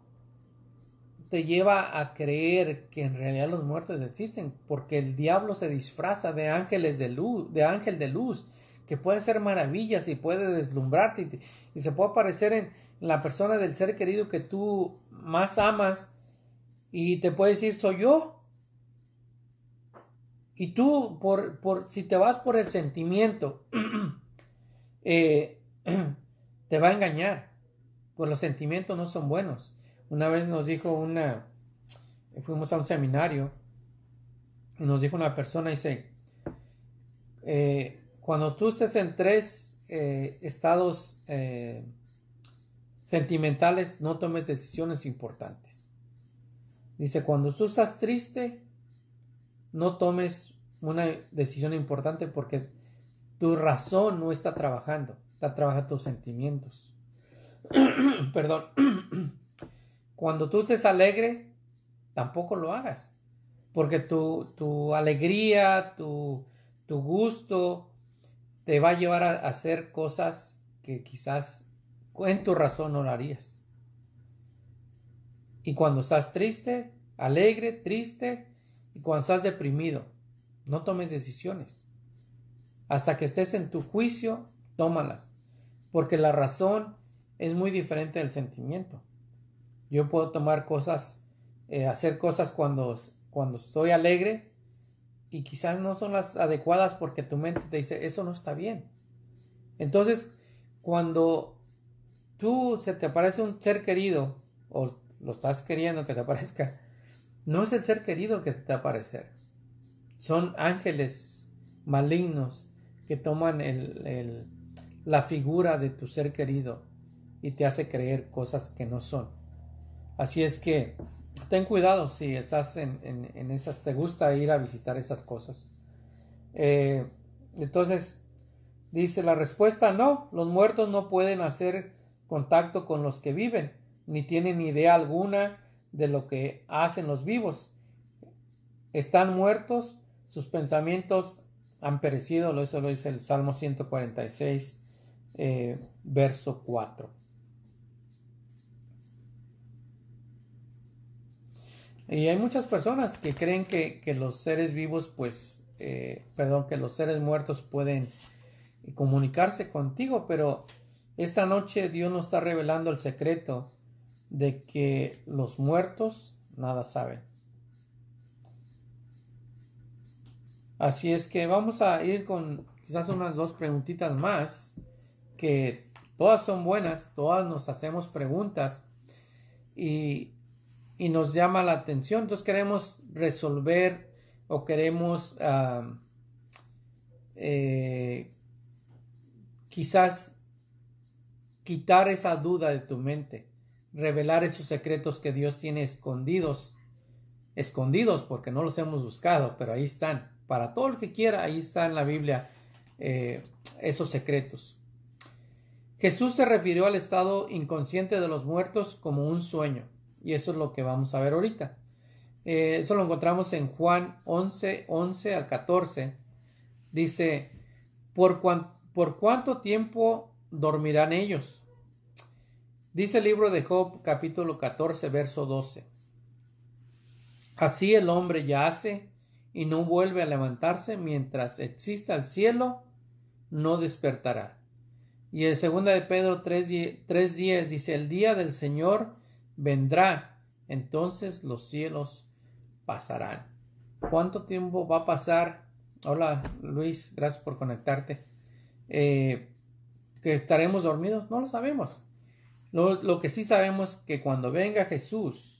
te lleva a creer que en realidad los muertos existen, porque el diablo se disfraza de ángeles de luz, de ángel de luz, que puede hacer maravillas y puede deslumbrarte y, se puede aparecer en la persona del ser querido que tú más amas y te puede decir soy yo. Y tú, por, por si te vas por el sentimiento, eh, te va a engañar, porque los sentimientos no son buenos. Una vez nos dijo una, fuimos a un seminario y nos dijo una persona, dice, eh, cuando tú estés en tres eh, estados eh, sentimentales, no tomes decisiones importantes. Dice, cuando tú estás triste, no tomes una decisión importante porque tu razón no está trabajando, está trabajando tus sentimientos. Perdón. Cuando tú estés alegre, tampoco lo hagas. Porque tu, alegría, tu, gusto, te va a llevar a, hacer cosas que quizás en tu razón no harías. Y cuando estás triste, alegre, triste, y cuando estás deprimido, no tomes decisiones. Hasta que estés en tu juicio, tómalas. Porque la razón es muy diferente del sentimiento. Yo puedo tomar cosas, eh, hacer cosas cuando, cuando estoy alegre y quizás no son las adecuadas porque tu mente te dice, eso no está bien. Entonces, cuando tú se te aparece un ser querido o lo estás queriendo que te aparezca, no es el ser querido que te va a aparecer. Son ángeles malignos que toman el, la figura de tu ser querido y te hace creer cosas que no son. Así es que ten cuidado si estás en, esas, te gusta ir a visitar esas cosas. Eh, entonces, dice la respuesta no, los muertos no pueden hacer contacto con los que viven, ni tienen idea alguna de lo que hacen los vivos. Están muertos, sus pensamientos han perecido, eso lo dice el Salmo 146, eh, verso 4. Y hay muchas personas que creen que, que los seres vivos, pues, eh, perdón, que los seres muertos pueden comunicarse contigo, pero esta noche Dios nos está revelando el secreto de que los muertos nada saben. Así es que vamos a ir con quizás unas dos preguntitas más, que todas son buenas, todas nos hacemos preguntas y y nos llama la atención. Entonces queremos resolver o queremos ah, eh, quizás quitar esa duda de tu mente, revelar esos secretos que Dios tiene escondidos, escondidos porque no los hemos buscado, pero ahí están. Para todo el que quiera, ahí están en la Biblia eh, esos secretos. Jesús se refirió al estado inconsciente de los muertos como un sueño. Y eso es lo que vamos a ver ahorita. Eh, eso lo encontramos en Juan 11, 11 al 14. Dice, ¿por, ¿por cuánto tiempo dormirán ellos? Dice el libro de Job capítulo 14, verso 12. Así el hombre yace y no vuelve a levantarse mientras exista el cielo, no despertará. Y el segunda de Pedro 3.10 3, dice, el día del Señor vendrá, entonces los cielos pasarán. ¿Cuánto tiempo va a pasar? Hola Luis, gracias por conectarte. Eh, ¿Que estaremos dormidos? No lo sabemos. Lo, que sí sabemos es que cuando venga Jesús,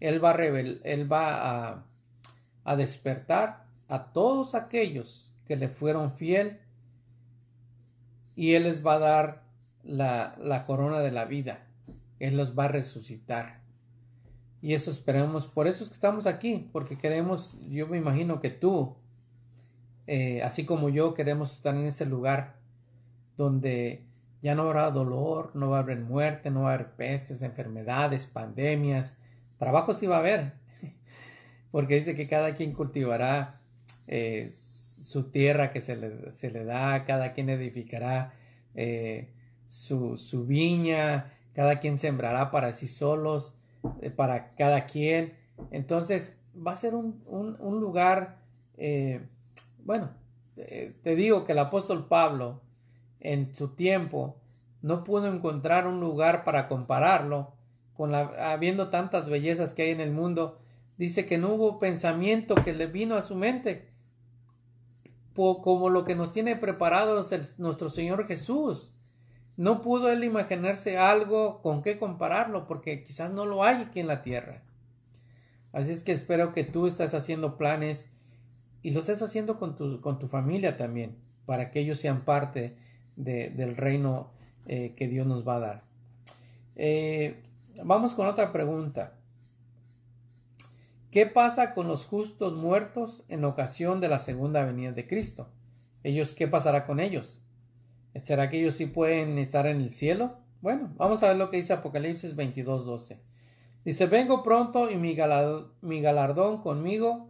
Él va a, él va a, despertar a todos aquellos que le fueron fiel y Él les va a dar la, la corona de la vida. Él los va a resucitar. Y eso esperemos. por eso es que estamos aquí, porque queremos, yo me imagino que tú, eh, así como yo, queremos estar en ese lugar donde ya no habrá dolor, no va a haber muerte, no va a haber pestes, enfermedades, pandemias, trabajo sí va a haber, porque dice que cada quien cultivará eh, su tierra que se le, da, cada quien edificará eh, su, viña, cada quien sembrará para sí solos, eh, para cada quien. Entonces va a ser un, lugar, eh, bueno, eh, te, digo que el apóstol Pablo en su tiempo no pudo encontrar un lugar para compararlo con la, habiendo tantas bellezas que hay en el mundo. Dice que no hubo pensamiento que le vino a su mente como lo que nos tiene preparado nuestro Señor Jesús. No pudo él imaginarse algo con qué compararlo, porque quizás no lo hay aquí en la tierra. Así es que espero que tú estás haciendo planes y lo estés haciendo con tu, con tu familia también, para que ellos sean parte del reino eh, que Dios nos va a dar. Eh, vamos con otra pregunta. ¿Qué pasa con los justos muertos en ocasión de la segunda venida de Cristo? Ellos, ¿qué pasará con ellos? ¿Será que ellos sí pueden estar en el cielo? Bueno, vamos a ver lo que dice Apocalipsis 12 Dice, vengo pronto y mi, mi galardón conmigo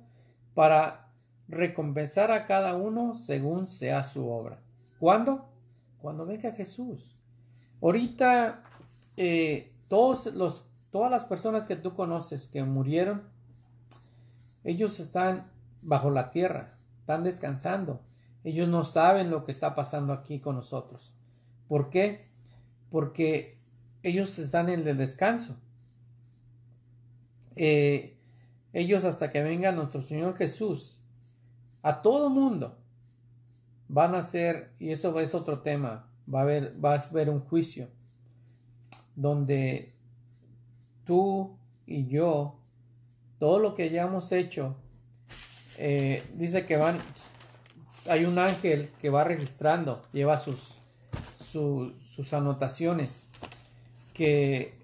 para recompensar a cada uno según sea su obra. ¿Cuándo? Cuando venga Jesús. Ahorita, eh, todos los, todas las personas que tú conoces que murieron, ellos están bajo la tierra, están descansando. Ellos no saben lo que está pasando aquí con nosotros. ¿Por qué? Porque ellos están en el descanso. Eh, ellos hasta que venga nuestro Señor Jesús, a todo mundo, van a ser, y eso es otro tema, va a haber, vas a ver un juicio donde tú y yo, todo lo que hayamos hecho, eh, dice que van, hay un ángel que va registrando, lleva sus, sus anotaciones, que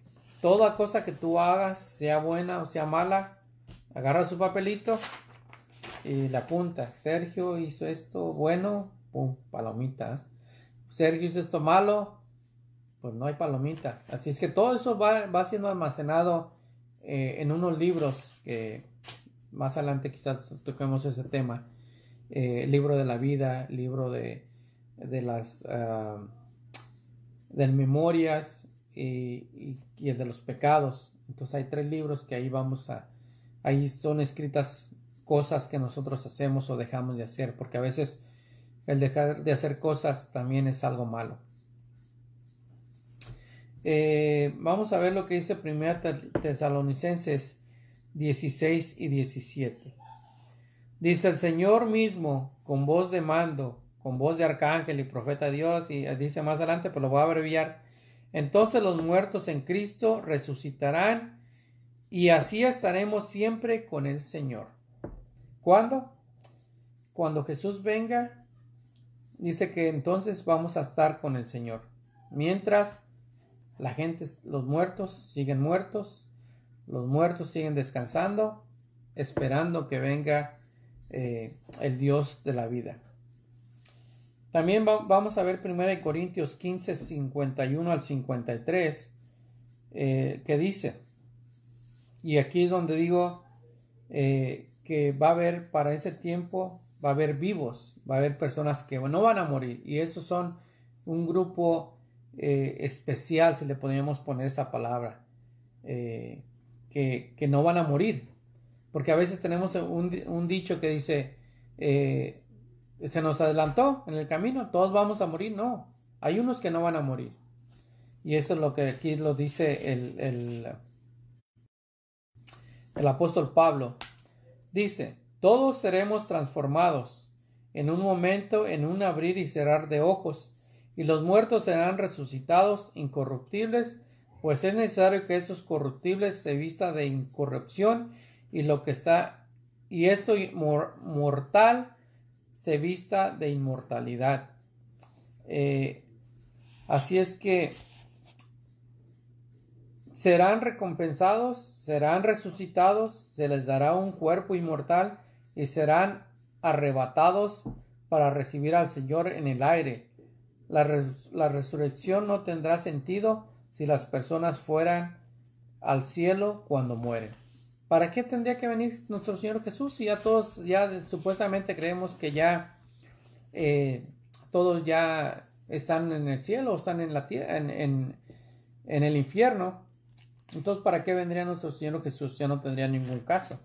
toda cosa que tú hagas, sea buena o sea mala, agarra su papelito y la apunta. Sergio hizo esto bueno, pum, palomita. ¿eh? Sergio hizo esto malo, pues no hay palomita. Así es que todo eso va, siendo almacenado eh, en unos libros que más adelante quizás toquemos ese tema. Eh, libro de la vida, libro de, de las ah, memorias y, el de los pecados. Entonces hay tres libros que ahí vamos a, ahí son escritas cosas que nosotros hacemos o dejamos de hacer, porque a veces el dejar de hacer cosas también es algo malo. Eh, vamos a ver lo que dice Primera Tesalonicenses 16 y 17. Dice el Señor mismo, con voz de mando, con voz de arcángel y profeta Dios, y dice más adelante, pero pues lo voy a abreviar. Entonces los muertos en Cristo resucitarán y así estaremos siempre con el Señor. ¿Cuándo? Cuando Jesús venga, dice que entonces vamos a estar con el Señor. Mientras la gente, los muertos siguen muertos, los muertos siguen descansando, esperando que venga eh, el Dios de la vida. También vamos a ver 1 Corintios 15, 51 al 53, eh, que dice, y aquí es donde digo eh, que va a haber para ese tiempo, va a haber vivos, va a haber personas que no van a morir, y esos son un grupo especial, si le podríamos poner esa palabra, que no van a morir, porque a veces tenemos un, dicho que dice, eh, se nos adelantó en el camino, todos vamos a morir. No, hay unos que no van a morir. Y eso es lo que aquí lo dice el, el, el apóstol Pablo. Dice, todos seremos transformados en un momento, en un abrir y cerrar de ojos, y los muertos serán resucitados incorruptibles, pues es necesario que esos corruptibles se vistan de incorrupción y lo que está y esto mortal se vista de inmortalidad. Eh, así es que serán recompensados, serán resucitados, se les dará un cuerpo inmortal y serán arrebatados para recibir al Señor en el aire. la resurrección no tendrá sentido si las personas fueran al cielo cuando mueren. ¿Para qué tendría que venir nuestro Señor Jesús si ya todos, ya supuestamente creemos que ya eh, todos ya están en el cielo o están en la tierra, en, el infierno? Entonces, ¿para qué vendría nuestro Señor Jesús? Ya no tendría ningún caso.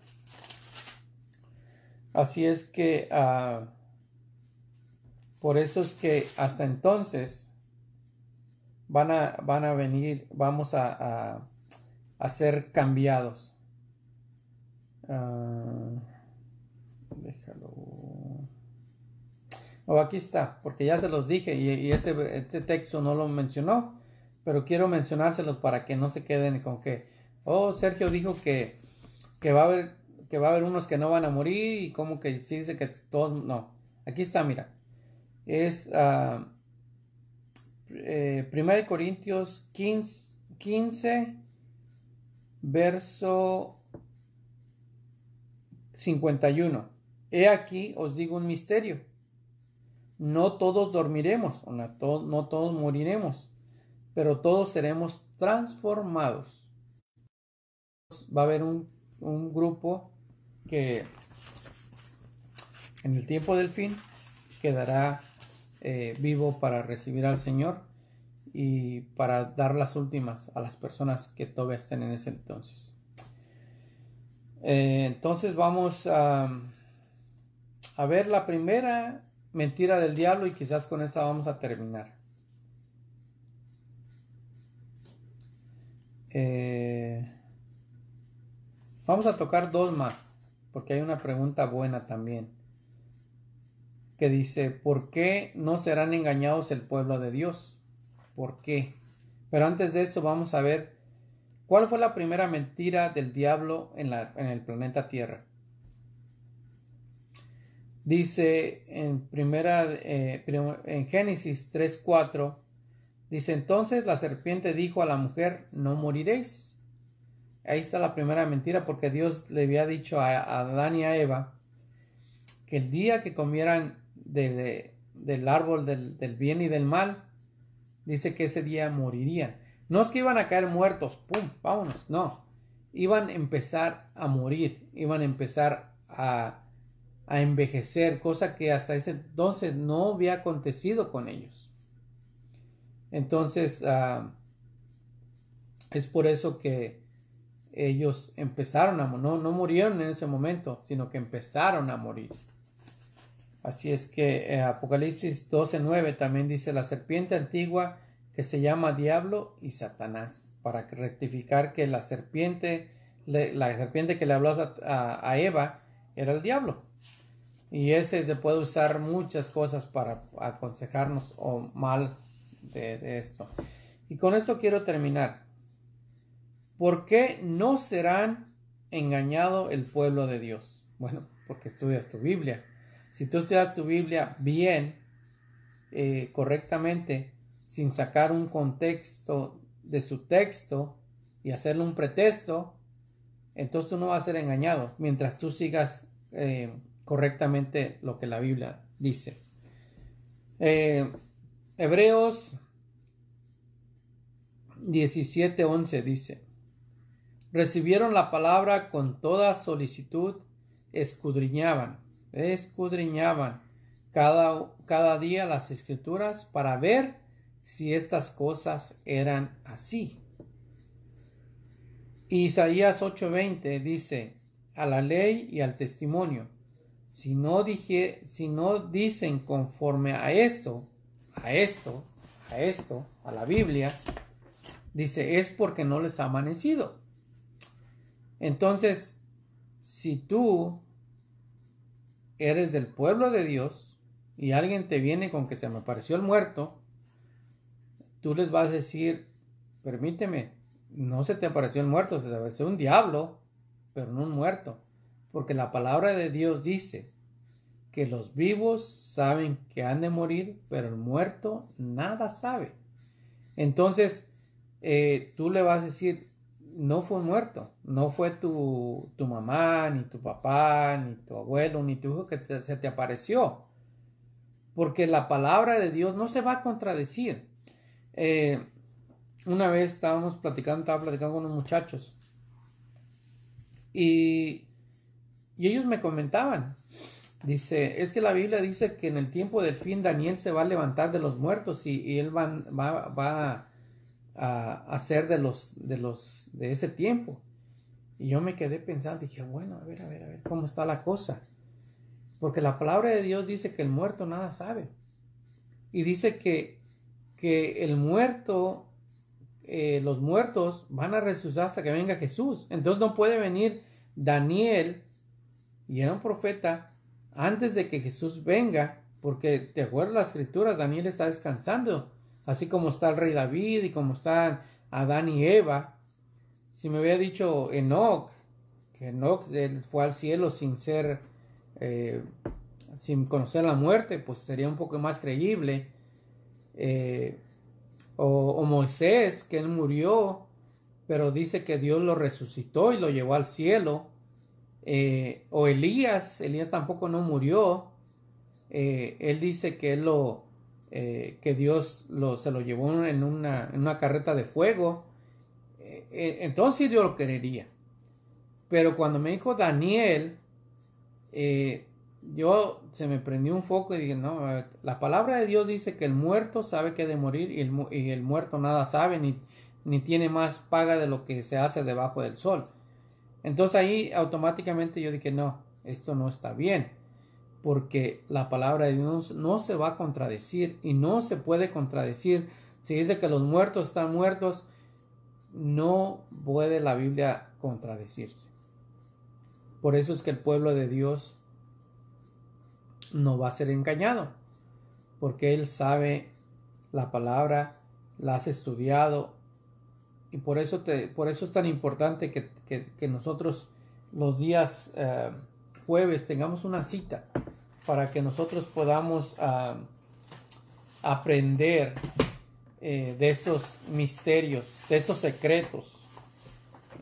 Así es que ah, por eso es que hasta entonces van a, van a venir, vamos a, a ser cambiados Ah, déjalo. Oh, aquí está, porque ya se los dije y, este, este, texto no lo mencionó, pero quiero mencionárselos para que no se queden con que, oh, Sergio dijo que, que va a haber que va a haber unos que no van a morir y como que sí dice que todos no. Aquí está, mira. Es ah, eh, 1 Corintios 15, 15 verso 51. He aquí os digo un misterio. No todos dormiremos, no, todos moriremos, pero todos seremos transformados. Va a haber un, grupo que en el tiempo del fin quedará eh, vivo para recibir al Señor y para dar las últimas a las personas que todavía estén en ese entonces. Eh, entonces vamos a, ver la primera mentira del diablo y quizás con esa vamos a terminar. Eh, vamos a tocar dos más, porque hay una pregunta buena también, que dice, ¿por qué no serán engañados el pueblo de Dios? ¿Por qué? Pero antes de eso vamos a ver ¿Cuál fue la primera mentira del diablo en, la, en el planeta Tierra? Dice en, primera, eh, en Génesis 3.4, dice entonces la serpiente dijo a la mujer, no moriréis. Ahí está la primera mentira porque Dios le había dicho a, Adán y a Eva que el día que comieran del árbol del bien y del mal, dice que ese día morirían. No es que iban a caer muertos, ¡pum! Vámonos, no. Iban a empezar a morir, iban a empezar a, envejecer, cosa que hasta ese entonces no había acontecido con ellos. Entonces, ah, es por eso que ellos empezaron a morir, no, murieron en ese momento, sino que empezaron a morir. Así es que eh, Apocalipsis 12.9 también dice, la serpiente antigua que se llama Diablo y Satanás, para rectificar que la serpiente, la serpiente que le habló a, Eva era el diablo. Y ese se puede usar muchas cosas para aconsejarnos o mal de, esto. Y con esto quiero terminar. ¿Por qué no serán engañado el pueblo de Dios? Bueno, porque estudias tu Biblia. Si tú estudias tu Biblia bien, eh, correctamente, sin sacar un contexto de su texto y hacerle un pretexto, entonces tú no vas a ser engañado mientras tú sigas eh, correctamente lo que la Biblia dice. Eh, Hebreos Hebreos 17:11 dice, recibieron la palabra con toda solicitud, escudriñaban, escudriñaban cada, cada día las escrituras para ver si estas cosas eran así. Isaías 8:20 dice, a la ley y al testimonio, si no, dije, si no dicen conforme a esto, a esto, a esto, a la Biblia, dice, es porque no les ha amanecido. Entonces, si tú eres del pueblo de Dios y alguien te viene con que se me apareció el muerto, tú les vas a decir, permíteme, no se te apareció el muerto, se te apareció un diablo, pero no un muerto. Porque la palabra de Dios dice que los vivos saben que han de morir, pero el muerto nada sabe. Entonces, eh, tú le vas a decir, no fue muerto, no fue tu, tu, mamá, ni tu papá, ni tu abuelo, ni tu hijo que se te apareció. Porque la palabra de Dios no se va a contradecir. Eh, una vez estábamos platicando, estaba platicando con unos muchachos. Y, y ellos me comentaban, dice, es que la Biblia dice que en el tiempo del fin Daniel se va a levantar de los muertos y, él va, va, a, hacer ser de los, de los, de ese tiempo. Y yo me quedé pensando, dije, bueno, a ver, a ver, a ver, ¿cómo está la cosa? Porque la palabra de Dios dice que el muerto nada sabe. Y dice que que el muerto, eh, los muertos van a resucitar hasta que venga Jesús. Entonces no puede venir Daniel, y era un profeta, antes de que Jesús venga, porque de acuerdo a las escrituras, Daniel está descansando, así como está el rey David y como están Adán y Eva. Si me hubiera dicho Enoch, que Enoch fue al cielo sin ser, eh, sin conocer la muerte, pues sería un poco más creíble eh, o, Moisés, que él murió, pero dice que Dios lo resucitó y lo llevó al cielo, eh, o Elías, Elías tampoco no murió, eh, él dice que lo, que Dios lo, se lo llevó en una, en una carreta de fuego, entonces Dios lo creería Pero cuando me dijo Daniel, eh, yo se me prendió un foco y dije, no, la palabra de Dios dice que el muerto sabe que de morir y el, muerto nada sabe ni, ni, tiene más paga de lo que se hace debajo del sol. Entonces ahí automáticamente yo dije, no, esto no está bien, porque la palabra de Dios no se va a contradecir y no se puede contradecir. Si dice que los muertos están muertos, no puede la Biblia contradecirse. Por eso es que el pueblo de Dios no va a ser engañado, porque Él sabe la palabra, la has estudiado, y por eso, te, por eso es tan importante que, que, nosotros los días eh, jueves tengamos una cita para que nosotros podamos ah, aprender eh, de estos misterios, de estos secretos.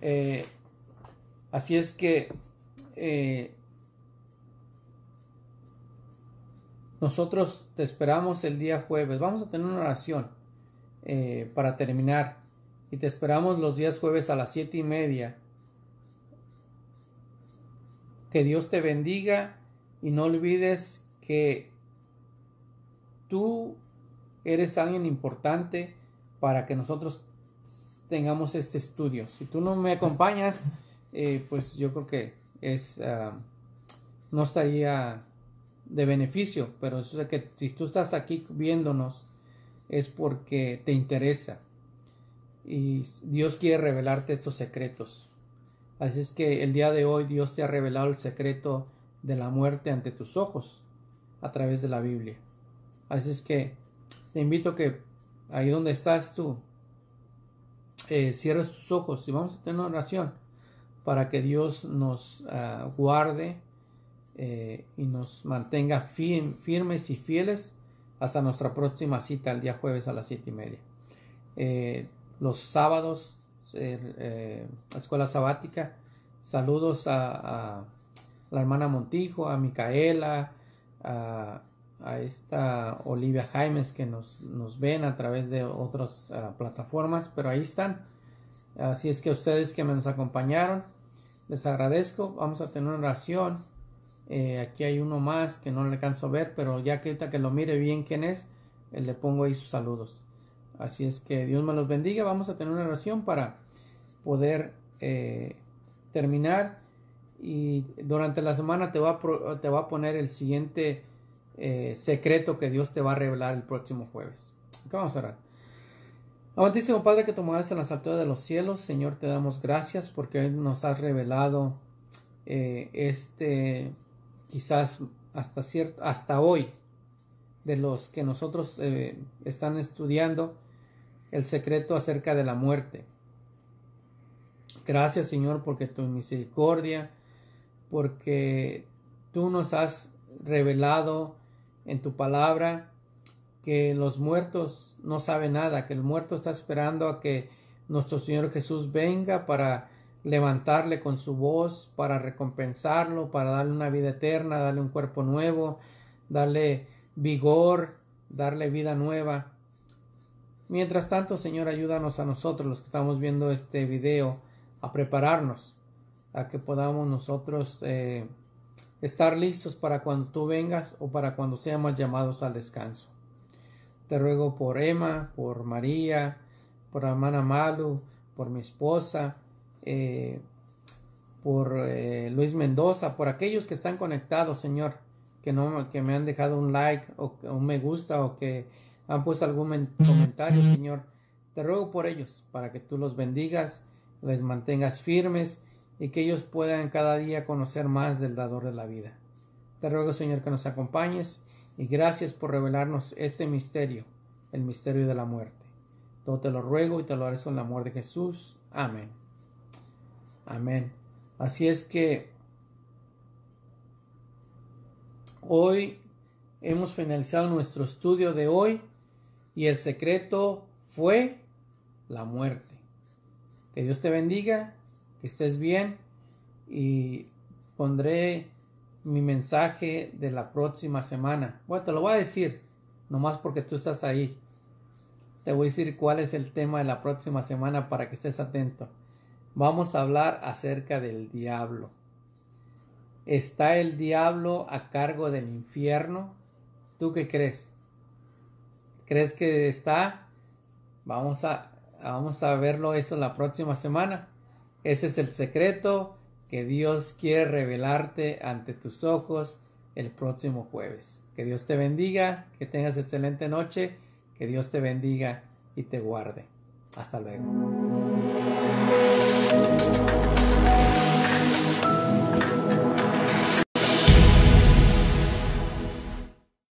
Eh, así es que Nosotros te esperamos el día jueves. Vamos a tener una oración eh, para terminar. Y te esperamos los días jueves a las siete y media. Que Dios te bendiga y no olvides que tú eres alguien importante para que nosotros tengamos este estudio. Si tú no me acompañas, eh, pues yo creo que es ah, no estaría de beneficio, pero eso es que si tú estás aquí viéndonos es porque te interesa y Dios quiere revelarte estos secretos. Así es que el día de hoy Dios te ha revelado el secreto de la muerte ante tus ojos a través de la Biblia. Así es que te invito que ahí donde estás tú eh, cierres tus ojos y vamos a tener una oración para que Dios nos ah, guarde eh, y nos mantenga firmes y fieles hasta nuestra próxima cita el día jueves a las siete y media. Eh, los sábados, eh, la escuela sabática. Saludos a, la hermana Montijo, a Micaela, a, esta Olivia Jaimes que nos, ven a través de otras plataformas, pero ahí están. Así es que ustedes que me nos acompañaron, les agradezco. Vamos a tener una oración eh, aquí hay uno más que no le canso a ver, pero ya que ahorita que lo mire bien quién es, él eh, le pongo ahí sus saludos. Así es que Dios me los bendiga. Vamos a tener una oración para poder eh, terminar. Y durante la semana te va a, te va a poner el siguiente secreto que Dios te va a revelar el próximo jueves. vamos a orar. Amantísimo Padre que tomaste en la alturas de los cielos, Señor, te damos gracias porque nos has revelado este quizás hasta, cierto, hasta hoy, de los que nosotros eh, están estudiando, el secreto acerca de la muerte. Gracias Señor porque tu misericordia, porque tú nos has revelado en tu palabra que los muertos no saben nada, que el muerto está esperando a que nuestro Señor Jesús venga para levantarle con su voz para recompensarlo, para darle una vida eterna, darle un cuerpo nuevo, darle vigor, darle vida nueva. Mientras tanto, Señor, ayúdanos a nosotros, los que estamos viendo este video, a prepararnos, a que podamos nosotros eh, estar listos para cuando tú vengas o para cuando seamos llamados al descanso. Te ruego por Emma, por María, por hermana Malu, por mi esposa, eh, por eh, Luis Mendoza, por aquellos que están conectados, Señor, que, no, que me han dejado un like o, un me gusta o que han puesto algún comentario, Señor. Te ruego por ellos, para que tú los bendigas, les mantengas firmes y que ellos puedan cada día conocer más del dador de la vida. Te ruego, Señor, que nos acompañes y gracias por revelarnos este misterio, el misterio de la muerte. Todo te lo ruego y te lo haré con el amor de Jesús. Amén. Amén. Así es que hoy hemos finalizado nuestro estudio de hoy y el secreto fue la muerte. Que Dios te bendiga, que estés bien y pondré mi mensaje de la próxima semana. Bueno, te lo voy a decir, nomás porque tú estás ahí. Te voy a decir cuál es el tema de la próxima semana para que estés atento vamos a hablar acerca del diablo. ¿Está el diablo a cargo del infierno? ¿Tú qué crees? ¿Crees que está? Vamos a, vamos a verlo eso la próxima semana. Ese es el secreto que Dios quiere revelarte ante tus ojos el próximo jueves. Que Dios te bendiga, que tengas excelente noche, que Dios te bendiga y te guarde. Hasta luego. thank you